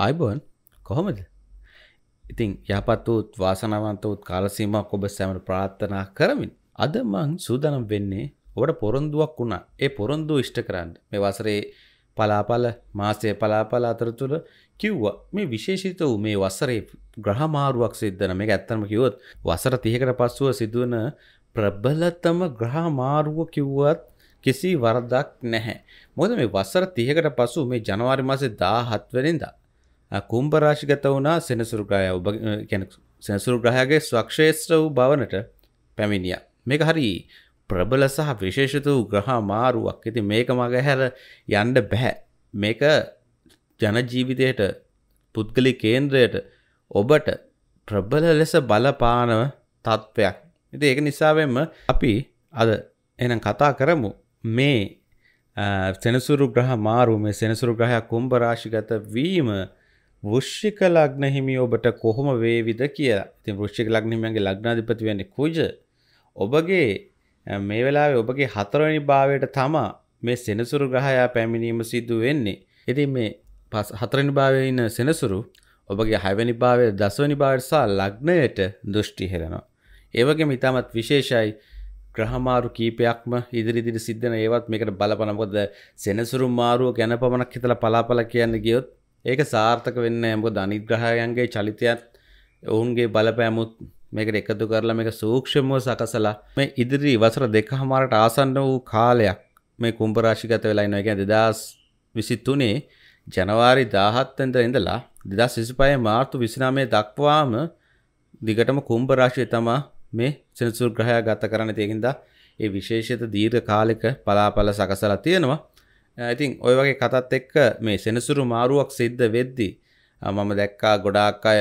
ආයිබෝන් කොහොමද ඉතිං යපත් වූත් වාසනාවන්ත වූත් කාලසීමක් ඔබ සැමට ප්‍රාර්ථනා කරමින් අද මං සූදනම් වෙන්නේ ඔබට පොරොන්දුවක් වුණා ඒ පොරොන්දුව ඉෂ්ට කරන්න මේ වසරේ පලාපල මාසය පලාපල අතර තුළ කිව්ව මේ විශේෂිත වූ මේ වසරේ ග්‍රහමාරුවක් සිද්ධන මේ ඇත්තම කිවොත් වසර තිහකට පස්සුව සිදුවන ප්‍රබලතම ග්‍රහමාරුව කිව්වත් කිසි වරදක් නැහැ. මොද මේ වසර තියකට පසු මේ ජනවාරි මාසේ දා හත්වරින්දා කුම්භ රාශිගත වුණා සෙනසුරු ග්‍රහය ඔබ කැන සෙනසුරු ග්‍රහයගේ ස්වක්ෂේත්‍ර වූ බවනට පැමිණිය. මේක හරි ප්‍රබල සහ විශේෂත වූ ග්‍රහ මාරුවක් ඇති මේක මග හැර යන්න බැහැ. මේක ජනජීවිතයට පුද්ගලි කේන්ද්‍රයට ඔබට ප්‍රබල ලෙස බලපානව තත්ත්වයක්. ඉති ඒක නිසාවෙන්ම අපි අද එනම් කතා කරමු මේ සෙනසුරු ග්‍රහ මාරු මේ සෙනසුරු ග්‍රහයක් කුම්භ රාශිගත වීම වෘෂ්ෂික ලග්න හිමි ඔබට කොහොම වේවිද කියලා. ඉතින් වෘෂ්ෂික ලග්න හිමියන්ගේ ලග්නාධිපති වෙන්නේ කුජ. ඔබගේ මේ වෙලාවේ ඔබගේ හතරවෙනි භාවයට තමයි මේ සෙනසුරු ග්‍රහයා පැමිණීම සිදු වෙන්නේ. ඉතින් මේ හතරවෙනි භාවයේ ඉන්න සෙනසුරු ඔබගේ හයවෙනි භාවයේ දසවෙනි භාවයට සහ ලග්නයට දෘෂ්ටි හෙළනවා. ඒ වගේම ඊටමත් විශේෂයි ග්‍රහමාරු කීපයක්ම ඉදිරි ඉදිරි සිද්ධ වෙන ඒවත් මේකට බලපන මොකද සෙනසුරු මාරුව ගැන පමණක් හිතලා පලාපල කියන්න ගියොත් ඒක සාර්ථක වෙන්න ඇමක ධනිග්‍රහයන්ගේ චලිතයත් ඔවුන්ගේ බලපෑමුත් මේකට එකතු කරලා මේක සූක්ෂමව සකසලා මේ ඉදිරි වසර දෙක හමාරට ආසන්න වූ කාලයක් මේ කුම්භරාශිගත වෙලා ඉනවා කියන්නේ දෙදස් විසි තුනේ ජනවාරි දාහත්තෙන්ද ඉඳලා දෙදස් විසිපය මාර්තු විසිනාමේ දක්වාම දිගටම කුම්භරාශය තමා මේ සෙනසුර් ග්‍රහයා ගත කරන්න තියෙකින්ද ඒ විශේෂත දීර්ඝ කාලෙක පලාපල සකසලා තියෙනවා ඉතින් ඔය වගේ කතත් එක්ක මේ සෙනසුරු මාරුවක් සිද්ධ වෙද්දි මම දැක්කා ගොඩාක් අය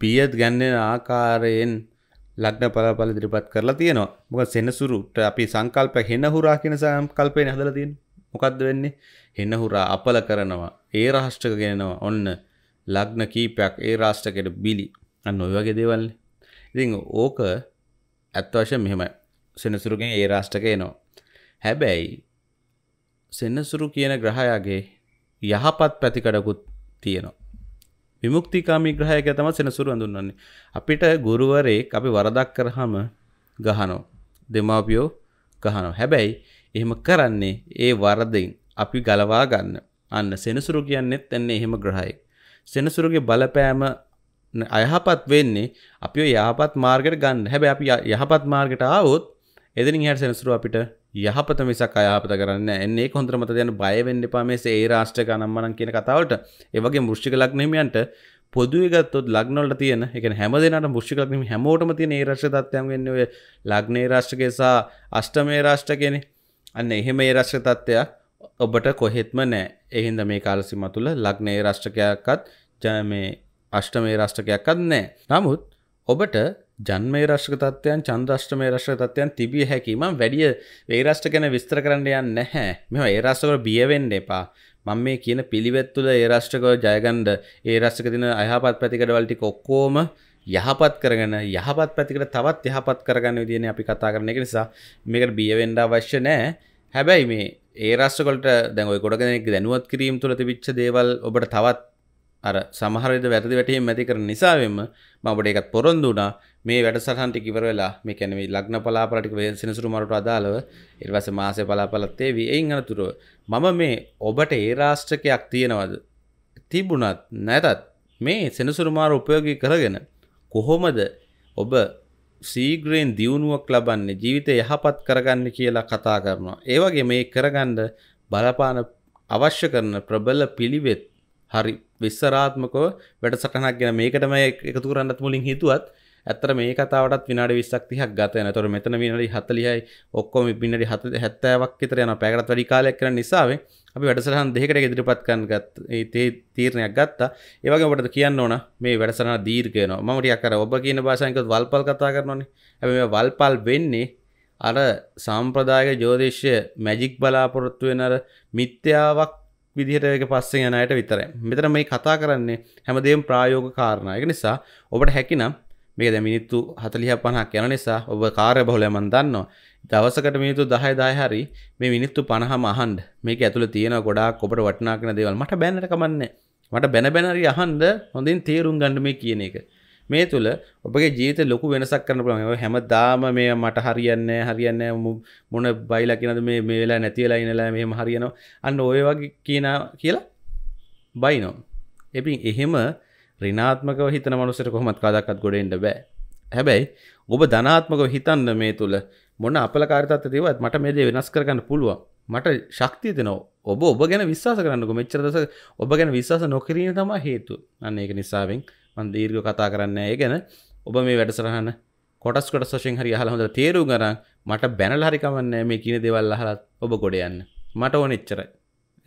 බියත් ගැන්නෙන ආකාරයෙන් ලග්න පලාපල ඉදිරිපත් කරලා තියෙනවා මොකද සෙනසුරුට අපි සංකල්ප හෙනහුරා කියන සංකල්පයෙන් හදලා තියෙන්නේ මොකද්ද වෙන්නේ හෙනහුරා අපල කරනවා ඒ රාෂ්ට්‍රක ගෙනනවා ඔන්න ලග්න කීපයක් ඒ රාෂ්ට්‍රකයට බිලි අන්න ඔය වගේ දේවල්නේ ඉතින් ඕක ඇත්ත වශයෙන් මෙහෙමයි සෙනසුරුගෙන් ඒ රාෂ්ට්‍රක එනවා හැබැයි සෙන්නසුරු කියන ග්‍රහයාගේ යහපත් පැතිකඩකුත් තියෙනවා. විමුක්තිකාමී ග්‍රහයක තමයි සෙනසුරු හඳුන්වන්නේ. අපිට ගුරුවරයෙක් අපි වරදක් කරාම ගහනවා. දෙමාපියෝ ගහනවා. හැබැයි එහෙම කරන්නේ ඒ වරදෙන් අපි ගලවා ගන්න. අන්න සෙනසුරු කියන්නේත් එන්නේ එහෙම ග්‍රහයෙක්. සෙනසුරුගේ බලපෑම අයහපත් වෙන්නේ අපිව යහපත් මාර්ගයට ගන්න. හැබැයි අපි යහපත් මාර්ගයට ආවොත් එදිනින් හැට සෙනසුරු අපිට යහපත මිසක් අයහපත කරන්න එන්නේ කොන්ත්‍ර මත යන බය වෙන්න එපා මේ ඒ රාෂ්ට්‍ර ගණන්මනම් කියන කතාවට ඒ වගේ වෘශ්චික ලග්නහිමියන්ට පොදුවේ ගත්තොත් ලග්න වල තියෙන ඒ කියන්නේ හැම දිනකට වෘශ්චික ලග්නහිමි හැමෝටම තියෙන ඒ රාෂ්ට්‍ර தත්ත්වයන් වෙන්නේ ඔය ලග්නේ රාෂ්ට්‍රකේ සහ අෂ්ටමේ රාෂ්ට්‍රකේනේ අන්න එහෙම ඒ රාෂ්ට්‍ර தත්ත්වයක් ඔබට කොහෙත්ම නැහැ ඒ හින්දා මේ කාල සීමා තුල ලග්නේ රාෂ්ට්‍රකයක්වත් මේ අෂ්ටමේ රාෂ්ට්‍රකයක්වත් නැහැ නමුත් ඔබට ජන්මේ රශ්ක තත්වයන් චන්ද්‍රෂ්ටමය රශ්ක තත්වයන් තිබිය හැකිීම වැඩිය ඒරශ්ට ගැන විස්තර කරන්න යන්න නැහැ මෙම ඒරශ්කර බියවෙන්න එපා මං මේ කියන පිළිවෙත්තුල ඒරශ්ටකව ජයගන්ඩ ඒරශ්ක තින අයහපත් ප්‍රතිකටවලටි කොක්කෝම යහපත් කරගෙන යහපත් ප්‍රතිකට තවත් යහපත් කරගන්න විදින අපි කතා කරන එක නිසා මේකට බියවෙන්ඩ අවශ්‍ය නෑ හැබැයි මේ ඒරස්සකොලට දැව ගොඩ දැනුවත් කිරීම තුළ තිවිච්ච දේවල් ඔබට තවත් අර සමහරද වැරදි වැටහෙන් ඇති කර නිසාවෙන්ම මබට එකත් පොරොන්දුනා මේ වැඩසටහන්ට කිවර වෙලා මේ කැනවී ලක්න පලාපලටික සිනසුරු මරට අදාළව එල්වස මාස පලාපලත්තේ වී එයින් අනතුරුව මම මේ ඔබට ඒ රාෂ්ට්‍රකයක් තියෙනවද තිබුණත් නැතත් මේ සෙනසුරුමාර උපයෝගී කරගෙන කොහොමද ඔබ සීග්‍රයෙන් දියුණුවක් ලබන්නේ ජීවිතය යහපත් කරගන්න කියලා කතා කරනවා ඒවගේ මේ කරගන්ඩ බලපාන අවශ්‍ය කරන ප්‍රබල පිළිවෙත් හරි විස්සරාත්මකෝ වැඩසටහනක් ගැන මේකටම එකතු කරන්නත් මුලින් හිතුවත් ඇත්තර මේ කතාවට විනාඩි විස්සක් තිහක් ගත යන තොර මෙතන විනාඩි හතලියයි ඔක්කොම පින්නඩි හත හැත්තෑවක් විතර යන පැකටත් වැඩි කාලයක් කරන නිසාවේ අපි වැඩසටහන් දෙකට ඉදිරිපත් කරන්න ගත් ඒ තීරණයක් ගත්තා ඒ වගේම ඔබට කියන්න ඕන මේ වැඩසටහන දීර්ඝ වෙනවා මම ටිකක් අර ඔබ කියන භාෂාවෙන් කිව්වොත් වල්පල් කතා කරනවානේ හැබැයි මේ වල්පල් වෙන්නේ අර සාම්ප්‍රදායික ජෝතිෂ්‍ය මැජික් බලාපොරොත්තු වෙන අර මිත්‍යාවක් විදිහටක පස්සේ යනයට විතරයි මෙතර මේ කතා කරන්නේ හැමදේම් ප්‍රායෝග කාරණයක නිසා ඔබට හැකිනම් මේ ද මිනිත්තු හතලිහ පණහක් යන නිසා ඔබ කාරය බහුලයමන් දන්නවා දවසකට මිනිතු දහය දාය හරි මේ මිනිත්තු පණහම අහන්ඩ මේක ඇතුළ තියෙන ගොඩක් ඔබට වටනාකන දේවල් මට බැනට කමන්නේ මට බැන බැනරි අහන්ද හොඳින් තේරුම් ගණඩ මේ කියන එක මේ තුළ ඔබගේ ජීවිත ලොකු වෙනසක් කරන්න පුළුවන්. හැම දාම මේ මට හරියන්නේ හරියන්නේ මොන බයිලා කියනද මේ මේ වෙලා නැති වෙලා ඉනලා මෙහෙම හරියනවා. අන්න ඔය වගේ කියන කියලා බයිනෝ. ඉතින් එහෙම ඍණාත්මකව හිතන මනුස්සයට කොහොමත් කවදාකවත් ගොඩ එන්න බෑ. හැබැයි ඔබ ධනාත්මකව හිතන්න මේ තුළ මොන අපලකාරීතාවයක් තියවත් මට මේ දේ වෙනස් කරගන්න පුළුවන්. මට ශක්තිය දෙනවා ඔබ ඔබ ගැන විශ්වාස කරන්නක මෙච්චර දස ඔබ ගැන විශ්වාස නොකිරීම තමා හේතු අන්න ඒක නිසාවෙන් මන් දීර්ග කතා කරන්න ඒ ගැන ඔබ මේ වැඩසරහන්න කොටස්කොට සොෂෙන් හරි හලහොඳ තේරු කර මට බැනල් හරිකමන්න මේ කියන දෙවල් අහලත් ඔබ ගොඩයන්න මට ඕන එච්චර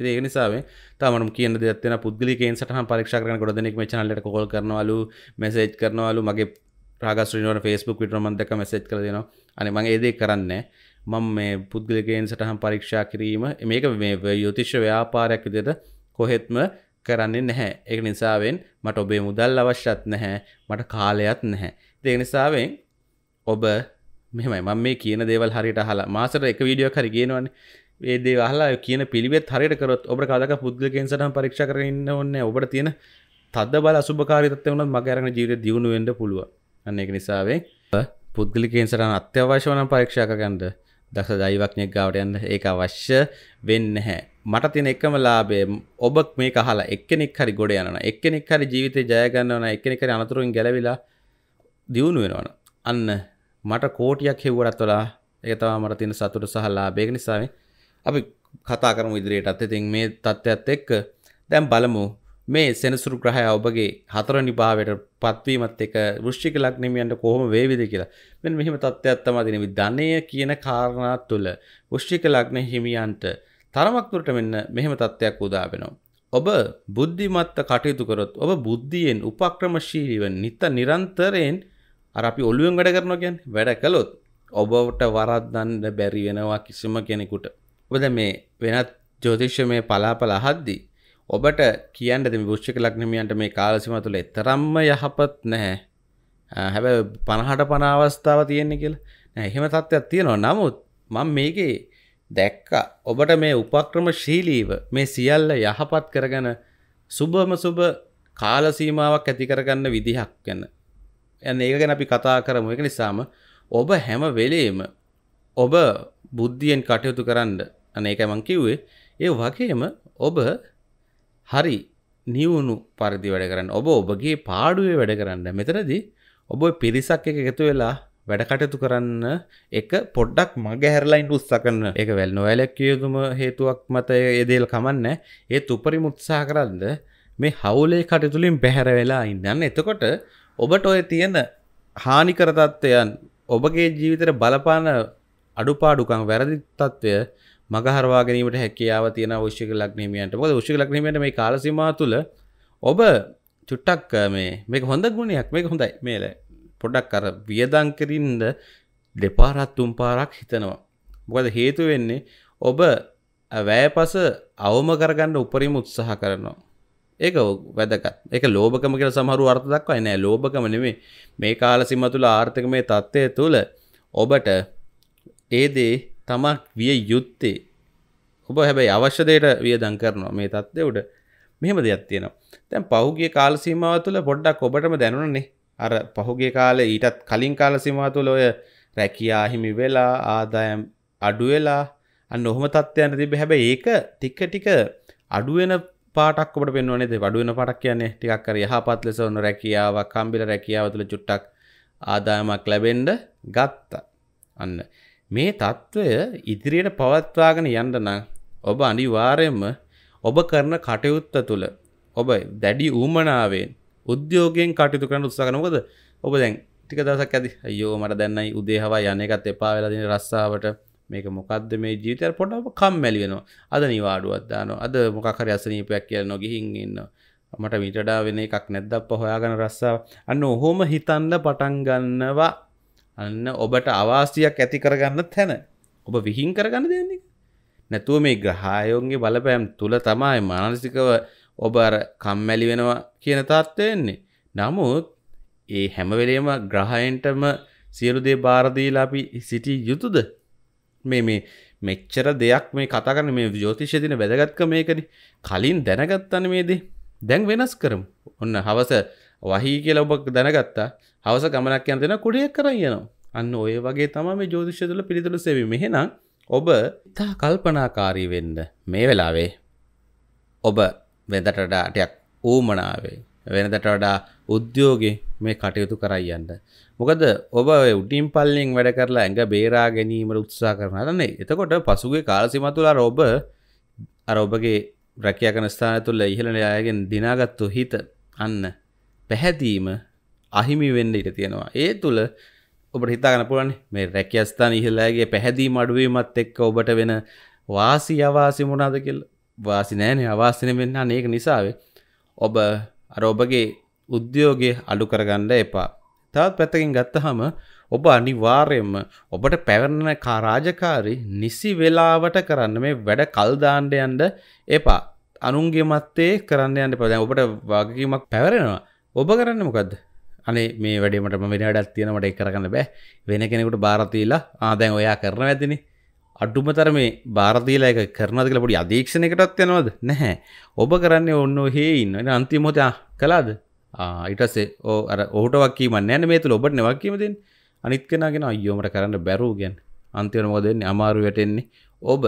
ඒ නිසාේ තමන කියන දෙන පුද්ගලිකෙන් සටහ පරක්ෂ කරන ගොඩ දෙනෙක් චනලට කොල් කරනවලු මැසේජ් කරනවලු මගේ ප්‍රාගස්ටන ෆස්බුක් විටරමන්දක මැසේජ් කරදෙන අන මගේ ඒදේ කරන්න මං මේ පුද්ගලිකෙන් සටහම් පරීක්ෂා කිරීම මේක මේ යුතිශ්‍ය ව්‍යාපාරයක් දෙද කොහෙත්ම කරන්නේ නැහැ ඒක නිසාවෙන් මට ඔබේ මුදල් අවශ්‍යත් නැහැ මට කාලයත් නැහැ ඒක නිසාවෙන් ඔබ මෙහෙමයි මම මේ කියන දේවල් හරියට අහලා මාසෙට එක වීඩියෝක් හරි ගේනවනේ ඒ දේ අහලා කියන පිළිවෙත් හරියට කරොත් ඔබට කවදාක පුද්ගලිකෙන් සටහන් පරීක්ෂා කරගෙන ඉන්න ඕනේ ඔබට තියෙන තද බල අසුභකාරී තත්ත්වය වුණත් මගේ අරගෙන ජීවිතේ දියුණු වෙන්න පුළුවන් අන්න ඒක නිසාවෙන් පුද්ගලිකෙන් සටහන් අත්‍යවශ්‍ය වන පරීක්ෂා කරගන්න දක්ෂ දෛවඥෙක් ගාවට යන්න ඒක අවශ්‍ය වෙන්නේ නැහැ මට තියෙන එකම ලාභය ඔබ මේ කහලා එක්කෙනෙක් හරි ගොඩ යනවා එක්කෙනෙක් හරි ජීවිතේ ජය ගන්නවා එක්කෙනෙක් හරි අනතුරුෙන් ගැලවිලා දියුණු වෙනවා අන්න මට කෝටියක් හෙව්වටත් වඩා ඒක තමයි මට තියෙන සතුට සහ ලාභය ඒක නිසා අපි කතා කරමු ඉදිරියටත් ඉතින් මේ தත්ත්වයත් එක්ක දැන් බලමු මේ සෙනසුරු ග්‍රහය ඔබගේ හතරනි භාවයට පත්වීමත් එක වෘශ්චික ලග්නමියන්ට කොහොම වේවිද කියලා මෙන්න මෙහිම தත්ත්වයක් තමයි දිනේ ධනය කියන කාරණා තුළ වෘශ්චික ලග්න හිමියන්ට තරමක්තුරට මෙන්න මෙහෙම තත්ත්වයක් උදාබෙනවා. ඔබ බුද්ධිමත්ත කටයුතු කරොත් ඔබ බුද්ධියෙන් උපක්‍රමශීලීව නිත නිරන්තරයෙන් අර අපි ඔළුවෙන් වැඩ කරනවා කියන්නේ වැඩ කළොත් ඔබට වරද්දන්න බැරි වෙනවා කිසිම කෙනෙකුට. ඔබ දැන් මේ වෙනත් ජ්‍යොතිෂමය පලාපල අහද්දී ඔබට කියන්න දෙමි වෘශ්චික ලග්නමියන්ට මේ කාල සීමාව තුළ තරම්ම යහපත් නැහැ. හැබැයි 50ට 50 අවස්ථාව තියෙන්නේ කියලා. නෑ එහෙම තත්ත්වයක් තියෙනවා. නමුත් මම මේකේ දැක්කා ඔබට මේ උපක්‍රම ශීලීව මේ සියල්ල යහපත් කරගන සුභම සුබ කාලසීමාවක් ඇතිකරගන්න විදිහක් ගැන යන්න ඒක ගැන අපි කතා කරමු එක නිසාම ඔබ හැම වෙලේම ඔබ බුද්ධියෙන් කටයුතු කරන්න අනේක මං කිව්වේ ඒ වගේම ඔබ හරි නිවුණු පරිදි වැඩ කරන්න ඔබ ඔබගේ පාඩුවේ වැඩ කරන්න මෙතනදී ඔබ පිරිසක් එක එකතු වෙලා වැඩකටයුතු කරන්න එක පොඩ්ඩක් මගේ හැරලයින් උත්සා කරන එක වැල් නොවැලක් යුතුම හේතුවක් මත එදේල් කමන්න ඒත් උපරි මුත්සා කරන්න මේ හවුලේ කටතුලින් බැහැර වෙලා ඉන්නන්න එතකොට ඔබට ඔය තියෙන හානිකරතත්වයන් ඔබගේ ජීවිතර බලපාන අඩුපාඩුකං වැරදි තත්ත්වය මගහරවා ගැනීමට හැකියාව තියෙන විශ්ික ලක්නීමයන්ට ොද විශ්ික ලක්නීමට මේ කාලසිමා තුළ ඔබ චුට්ටක් මේ මේක හොඳ ගුණයක් මේක හොඳයි මේලෑ පොඩක් අර වියදං කරන්න දෙපාරත් තුම් පාරක් හිතනවා. මොකද හේතු වෙන්නේ ඔබ වැෑපස අවම කරගන්න උපරිම උත්සාහ කරනවා. ඒක වැදකත් එක ලෝබකම කියෙන සමහරු අර්ථ දක්වා නෑ ලෝබකම නෙමේ මේ කාල සිමතුළ ආර්ථක මේ තත්ත්වය තුළ ඔබට ඒදේ තමක් විය යුත්තේ ඔබ හැබැයි අවශ්‍යදයට වියදං කරනවා මේ තත්ත්වය උඩ මෙහෙම දෙයක් තියෙනවා තැන් පහුගේ කාලසීමාව තුළ පොඩ්ඩක් ඔබටම දැනුනන්නේ අර පහුගේ කාලේ ඊටත් කලින් කාල සීමාව ඔය රැකියා හිමි වෙලා ආදායම් අඩු වෙලා අන්න ඔහොම තත්ත්වයන් තිබ්බ හැබැයි ඒක ටික ටික අඩු වෙන පාටක් ඔබට පෙන්වන්නේ නේද අඩු වෙන පාටක් කියන්නේ ටිකක් අර යහපත් ලෙස වුණු රැකියාවක් හම්බිලා රැකියාව තුළ චුට්ටක් ආදායමක් ලැබෙන්න ගත්තා අන්න මේ తত্ত্বය ඉදිරියට පවත්වාගෙන යන්න නම් ඔබ අනිවාර්යයෙන්ම ඔබ කරන කටයුත්ත තුළ ඔබ දැඩි ඌමනාවෙන් උද්‍යෝගෙන් කටයුතු කරන්න උත්සාහ කරනවා. මොකද ඔබ දැන් ටික දවසක් ඇති අයියෝ මට දැන්නයි උදේ හවයි යන එකත් එපා වෙලා තියෙන රස්සාවට මේක මොකද්ද මේ ජීවිතය පොඩ්ඩක් ඔබ කම්මැලි වෙනවා. අද නිවාඩුවක් දානවා. අද මොකක් හරි අසනීපයක් කියලා ගිහින් ඉන්නවා. මට මීටඩා වෙන එකක් නැද්ද අප හොයාගෙන රස්සාව. අන්න ඔහොම හිතන්න පටන් ගන්නවා. අන්න ඔබට අවාසියක් ඇති කරගන්න තැන. ඔබ විහිං කරගන්න දෙන්නේ. නැතුව මේ ග්‍රහායෝන්ගේ බලපෑම් තුළ තමයි මානසිකව ඔබ අර කම්මැලි වෙනවා කියන තත්ත්වයෙන්නේ. නමුත් ඒ හැමවෙලේම ග්‍රහයන්ටම සියලුදේ භාරදීලා අපි සිටි යුතුද මේ මේ මෙච්චර දෙයක් මේ කතා කරන මේ ජෝතිෂය දින වැදගත්ක මේකන කලින් දැනගත්තන මේදී දැන් වෙනස් කරම් ඔන්න හවස වහි කියලා ඔබක් දැනගත්තා හවස ගමනක් යන දෙෙන කුඩියක් කර යනවා අන්න ඔය වගේ තම මේ ජෝතිෂය තුළ පිළිතුළ සෙවි මෙහෙනම් ඔබ ඉතා කල්පනාකාරී වෙන්න මේ වෙලාවේ ඔබ වෙනදට වඩා ටයක් ඌමනාවේ වෙනදට වඩා උද්‍යෝගේ මේ කටයුතු කරයි යන්න. මොකද ඔබ උඩින් පල්ලෙන් වැඩ කරලා ඇඟ බේරා ගැනීමට උත්සාහ කරනවා නේද? එතකොට පසුගිය කාලසීම තුළ අර ඔබ අර ඔබගේ රැකියා කරන ස්ථාන තුළ ඉහළ න්යායයෙන් දිනාගත්තු හිත අන්න පැහැදීම අහිමි වෙන්න ඉඩ තියෙනවා. ඒ තුළ ඔබට හිතාගන්න පුළුවන් මේ රැකියා ස්ථාන ඉහළගේ පැහැදීම අඩුවීමත් එක්ක ඔබට වෙන වාසි අවාසි මොනවාද කියලා. වාසි නෑනේ අවාසන වෙන්න නඒක නිසාවේ ඔබ අර ඔබගේ උද්‍යෝගය අඩු කරගන්න එපා තවත් පැත්තකින් ගත්තහම ඔබ අනිවාර්යෙන්ම ඔබට පැවරණ කාරාජකාරි නිසි වෙලාවට කරන්න මේ වැඩ කල්දාණ්ඩ යන්ඩ එපා අනුන්ගේ මත්තේ කරන්න යන්න පදැන් ඔබට වගකීමක් පැවරෙනවා ඔබ කරන්න මොකද අනේ මේ වැඩීමට මෙනිවැඩත් තියෙනමට එක් කරගන්න බෑ වෙන කෙනෙකුට භාරතීලා ආදැන් ඔයා කරන ඇතිනිේ අඩුමතර මේ භාරදීලා එක කරනද කියලා පොඩි අධීක්ෂණයකටත් යනවද නැහැ ඔබ කරන්නේ ඔන්න ඔහේ ඉන්න ඉතින් අන්තිම මොහොතේ කළාද ආ ඊට පස්සේ ඕ අර ඔහුට වක්කීමක් නැහැ නේ මේ තුල ඔබට නේ වක්කීම දෙන්නේ අනිත් කෙනා කියන අයියෝ මට කරන්න බැරුව කියන්නේ අන්තිමට මොකද වෙන්නේ අමාරු වැටෙන්නේ ඔබ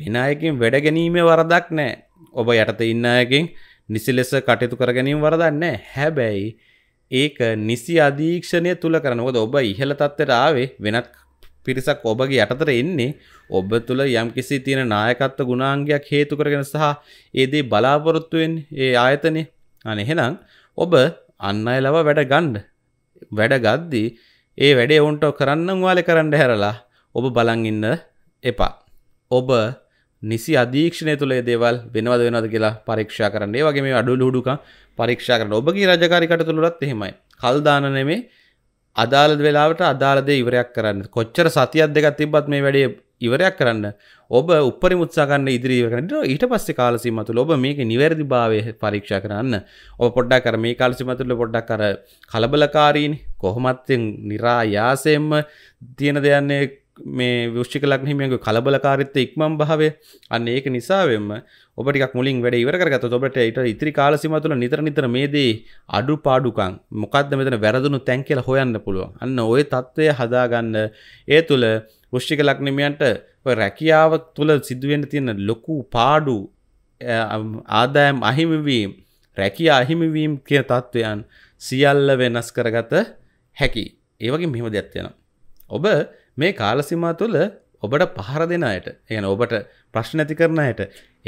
වෙන අයකින් වැඩ ගැනීමේ වරදක් නැහැ ඔබ යටතේ ඉන්න අයකින් නිසි ලෙස කටයුතු කර ගැනීම වරදක් නැහැ හැබැයි ඒක නිසි අධීක්ෂණය තුල කරන මොකද ඔබ ඉහළ තත්ත්වයට ආවේ වෙනත් පිරිසක් ඔබගේ යටතර එන්නේ ඔබ තුළ යම් කිසි තියෙන නායකත්ව ගුණාංගයක් හේතු කරගෙන සහ ඒදේ බලාපොරොත්තුවෙන් ඒ ආයතනය අන එහෙනම් ඔබ අන්න අය ලව වැඩ ගණ්ඩ වැඩ ගද්දී ඒ වැඩේ ඔවුන්ට කරන්නම් වාලෙ කරන්න හැරලා ඔබ බලන් ඉන්න එපා ඔබ නිසි අධීක්ෂණය තුළේ දේවල් වෙනවද වෙනද කියලා පරීක්ෂා කරන්න ඒ වගේ මේ අඩුලු හුඩුකම් පරීක්ෂා කරන්න ඔබගේ රජකාරි කටතුළටත් එහෙමයි කල්දාන නෙමේ අදාළ වෙලාවට අදාළදේ ඉවරයක් කරන්න කොච්චර සතියක් දෙකක් තිබ්බත් මේ වැඩේ ඉවරයක් කරන්න ඔබ උපරි මුත්සාගන්න ඉදිරිවරට ඊට පස්සේ කාලසිමතු ඔබ මේක නිවැරදි භාවය පරීක්ෂා කරන්න ඔබ පොඩ්ඩක් කර මේ කාලසිමතුල පොඩ්ඩක් කර කලබලකාරීන් කොහොමත්තෙන් නිරා යාසයෙන්ම තියෙන දෙයන්නේ මේ විෂ්ික ලක්නහිමියක කලබලකාරිත්ත ඉක්මම් භාවය අන්න ඒක නිසාවෙන්ම ඔබට මුලින් වැඩ ඉවරගත ඔබට ඊට ඉතිරි කාලසිම තුළ නිතර නිතර මේදී අඩු පාඩුකං මොකක්ද මෙතන වැරදුණු තැන් කියලා හොයන්න පුළුවන් අන්න ඔය තත්ත්වය හදාගන්න ඒ තුළ වෘෂ්ටික ලක්නමියන්ට රැකියාව තුළ සිදුවෙන්ට තියෙන ලොකු පාඩු ආදායම් අහිමිවීම් රැකිය අහිමිවීම් කිය තත්ත්වයන් සියල්ල වෙනස් කරගත හැකි ඒවගේ මෙහිම දෙයක්ත්යන ඔබ මේ කාලසිමා තුළ ඔබට පහර දෙනයට එන ඔබට ප්‍රශ්න ඇති කරනයට